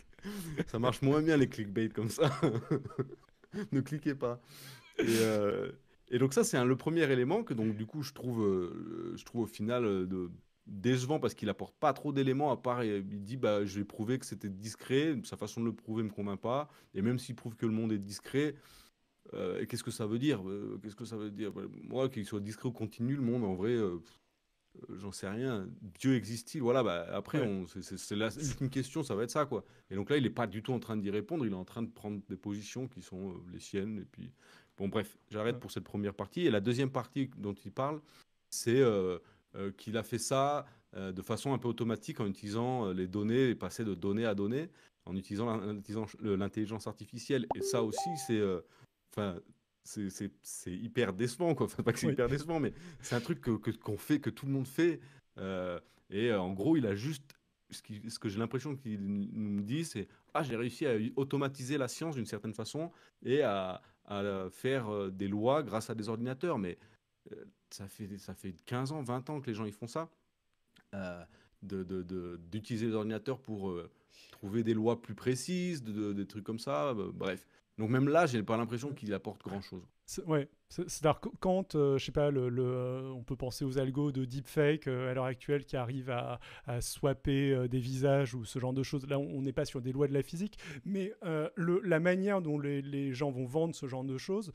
ça marche moins bien les clickbait comme ça. ne cliquez pas. Et, euh, donc ça, c'est le premier élément que donc du coup je trouve, euh, je trouve au final euh, décevant parce qu'il apporte pas trop d'éléments à part il dit bah je vais prouver que c'était discret, sa façon de le prouver me convainc pas. Et même s'il prouve que le monde est discret. qu'est-ce que ça veut dire Qu'est-ce que ça veut dire bah, Moi, qu'il soit discret ou continu, le monde, en vrai, euh, j'en sais rien, Dieu existe-t-il Voilà, bah, après, c'est, la une question, ça va être ça, quoi. Et donc là, il n'est pas du tout en train d'y répondre, il est en train de prendre des positions qui sont euh, les siennes. Et puis, bon, bref, j'arrête pour cette première partie. Et la deuxième partie dont il parle, c'est euh, qu'il a fait ça de façon un peu automatique en utilisant les données, et passer de données à données, en utilisant l'intelligence artificielle. Et ça aussi, c'est c'est hyper décevant, quoi. Enfin, pas que c'est hyper décevant, mais c'est un truc qu'on que, fait, que tout le monde fait. Euh, et euh, en gros, il a juste. Ce, ce que j'ai l'impression qu'il nous dit, c'est Ah, j'ai réussi à automatiser la science d'une certaine façon et à, à, euh, faire des lois grâce à des ordinateurs. Mais ça, fait, ça fait 15 ans, 20 ans que les gens ils font ça. Euh, d'utiliser de, les ordinateurs pour trouver des lois plus précises, de, des trucs comme ça. bref. Donc même là, j'ai pas l'impression qu'il apporte grand-chose. C'est-à-dire quand, euh, je sais pas, le, euh, on peut penser aux algos de deepfake euh, à l'heure actuelle qui arrivent à, à swapper des visages ou ce genre de choses. Là, on n'est pas sur des lois de la physique, mais le, la manière dont les, gens vont vendre ce genre de choses,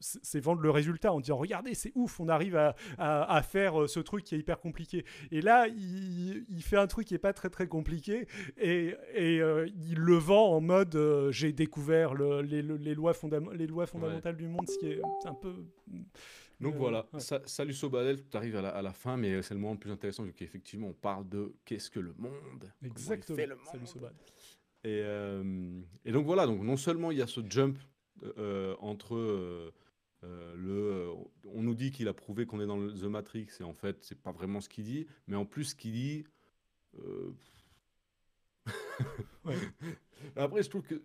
c'est vendre le résultat en disant regardez, c'est ouf, on arrive à, faire ce truc qui est hyper compliqué. Et là, il, fait un truc qui est pas très très compliqué et, et il le vend en mode j'ai découvert les, les, lois les lois fondamentales du monde, un peu. Donc euh, voilà, salut Sobadel, tu arrives à la, fin, mais euh, c'est le moment le plus intéressant, vu qu'effectivement, on parle de qu'est-ce que le monde Exactement. Fait le monde. Euh, et, donc voilà, donc non seulement il y a ce jump entre. le, on nous dit qu'il a prouvé qu'on est dans le, The Matrix et en fait c'est pas vraiment ce qu'il dit, mais en plus ce qu'il dit. Après je trouve que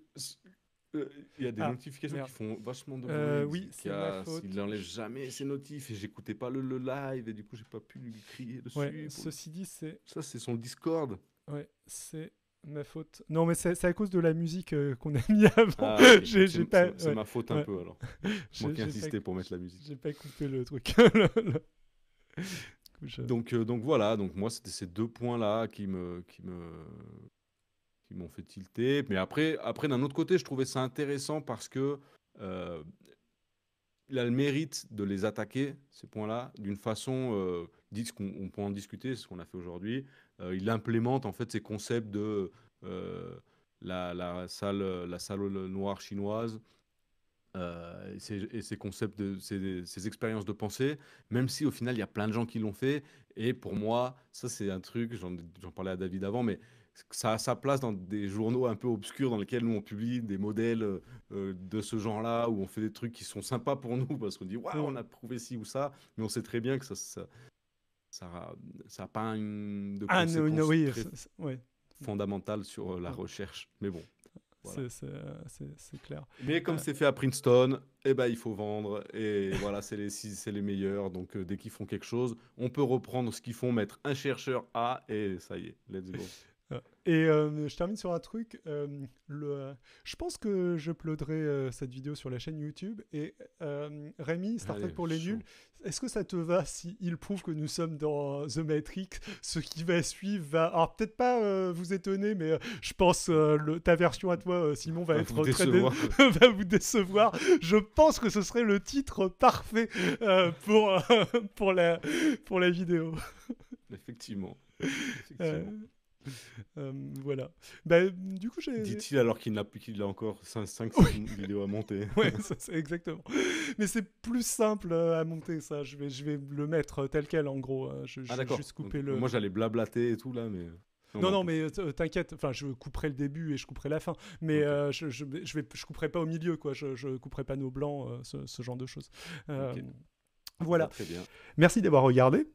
euh, il y a des ah, notifications qui font vachement de euh, bruit. oui, c'est ma faute. Il n'enlève jamais ses notifs et j'écoutais pas le, live et du coup j'ai pas pu lui crier dessus. ceci dit, c'est. Ça, c'est son Discord. Ouais, c'est ma faute. Non, mais c'est à cause de la musique euh, qu'on a mis avant. Ah, c'est ma faute un peu alors. Moi qui insistais pour mettre la musique. J'ai pas coupé le truc. Oh donc, donc voilà, donc moi c'était ces deux points là qui me, qui me m'ont fait tilter. Mais après, après d'un autre côté, je trouvais ça intéressant parce que euh, il a le mérite de les attaquer, ces points-là, d'une façon, euh, ce qu'on on peut en discuter, c'est ce qu'on a fait aujourd'hui. Euh, il implémente en fait ces concepts de euh, la, la, salle, la salle noire chinoise. et, ces, concepts, de, ces, expériences de pensée, même si au final il y a plein de gens qui l'ont fait. Et pour moi, ça c'est un truc, j'en parlais à David avant, mais ça a sa place dans des journaux un peu obscurs dans lesquels nous on publie des modèles euh, euh, de ce genre-là où on fait des trucs qui sont sympas pour nous parce qu'on dit waouh on a prouvé ci ou ça mais on sait très bien que ça ça ça, pas une de ah, oui, fondamentale sur euh, la recherche mais bon voilà. c'est clair mais comme c'est fait à Princeton eh ben il faut vendre et voilà c'est les c'est les meilleurs donc dès qu'ils font quelque chose on peut reprendre ce qu'ils font mettre un chercheur A et ça y est let's go euh, et euh, je termine sur un truc. Euh, le, je pense que je uploaderai cette vidéo sur la chaîne YouTube. Et Rémi, Star Trek pour les nuls, est-ce que ça te va s'il prouve que nous sommes dans The Matrix Ce qui va suivre va. Alors, peut-être pas vous étonner, mais je pense le, ta version à toi, Simon, va, être très. va vous décevoir. Je pense que ce serait le titre parfait pour, pour, la, pour la vidéo. Effectivement. Effectivement. Euh, voilà. Bah, du coup, j'ai. Dit-il alors qu'il a, qu'il a encore 5, vidéos à monter. ouais, exactement. Mais c'est plus simple euh, à monter, ça. Je vais, je vais le mettre tel quel, en gros. Hein. Je, ah, le... Moi, j'allais blablater et tout, là, mais. Non, non, mais euh, t'inquiète, enfin, je couperai le début et je couperai la fin, mais je, je, vais, je couperai pas au milieu, quoi. Je, couperai pas nos blancs, ce, genre de choses. Voilà. Bah, très bien. Merci d'avoir regardé.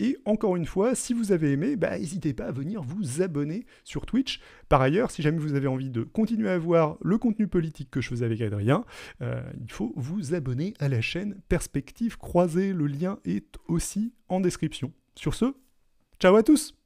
Et encore une fois, si vous avez aimé, bah, n'hésitez pas à venir vous abonner sur Twitch. Par ailleurs, si jamais vous avez envie de continuer à voir le contenu politique que je faisais avec Adrien, euh, il faut vous abonner à la chaîne Perspective Croisée. Le lien est aussi en description. Sur ce, ciao à tous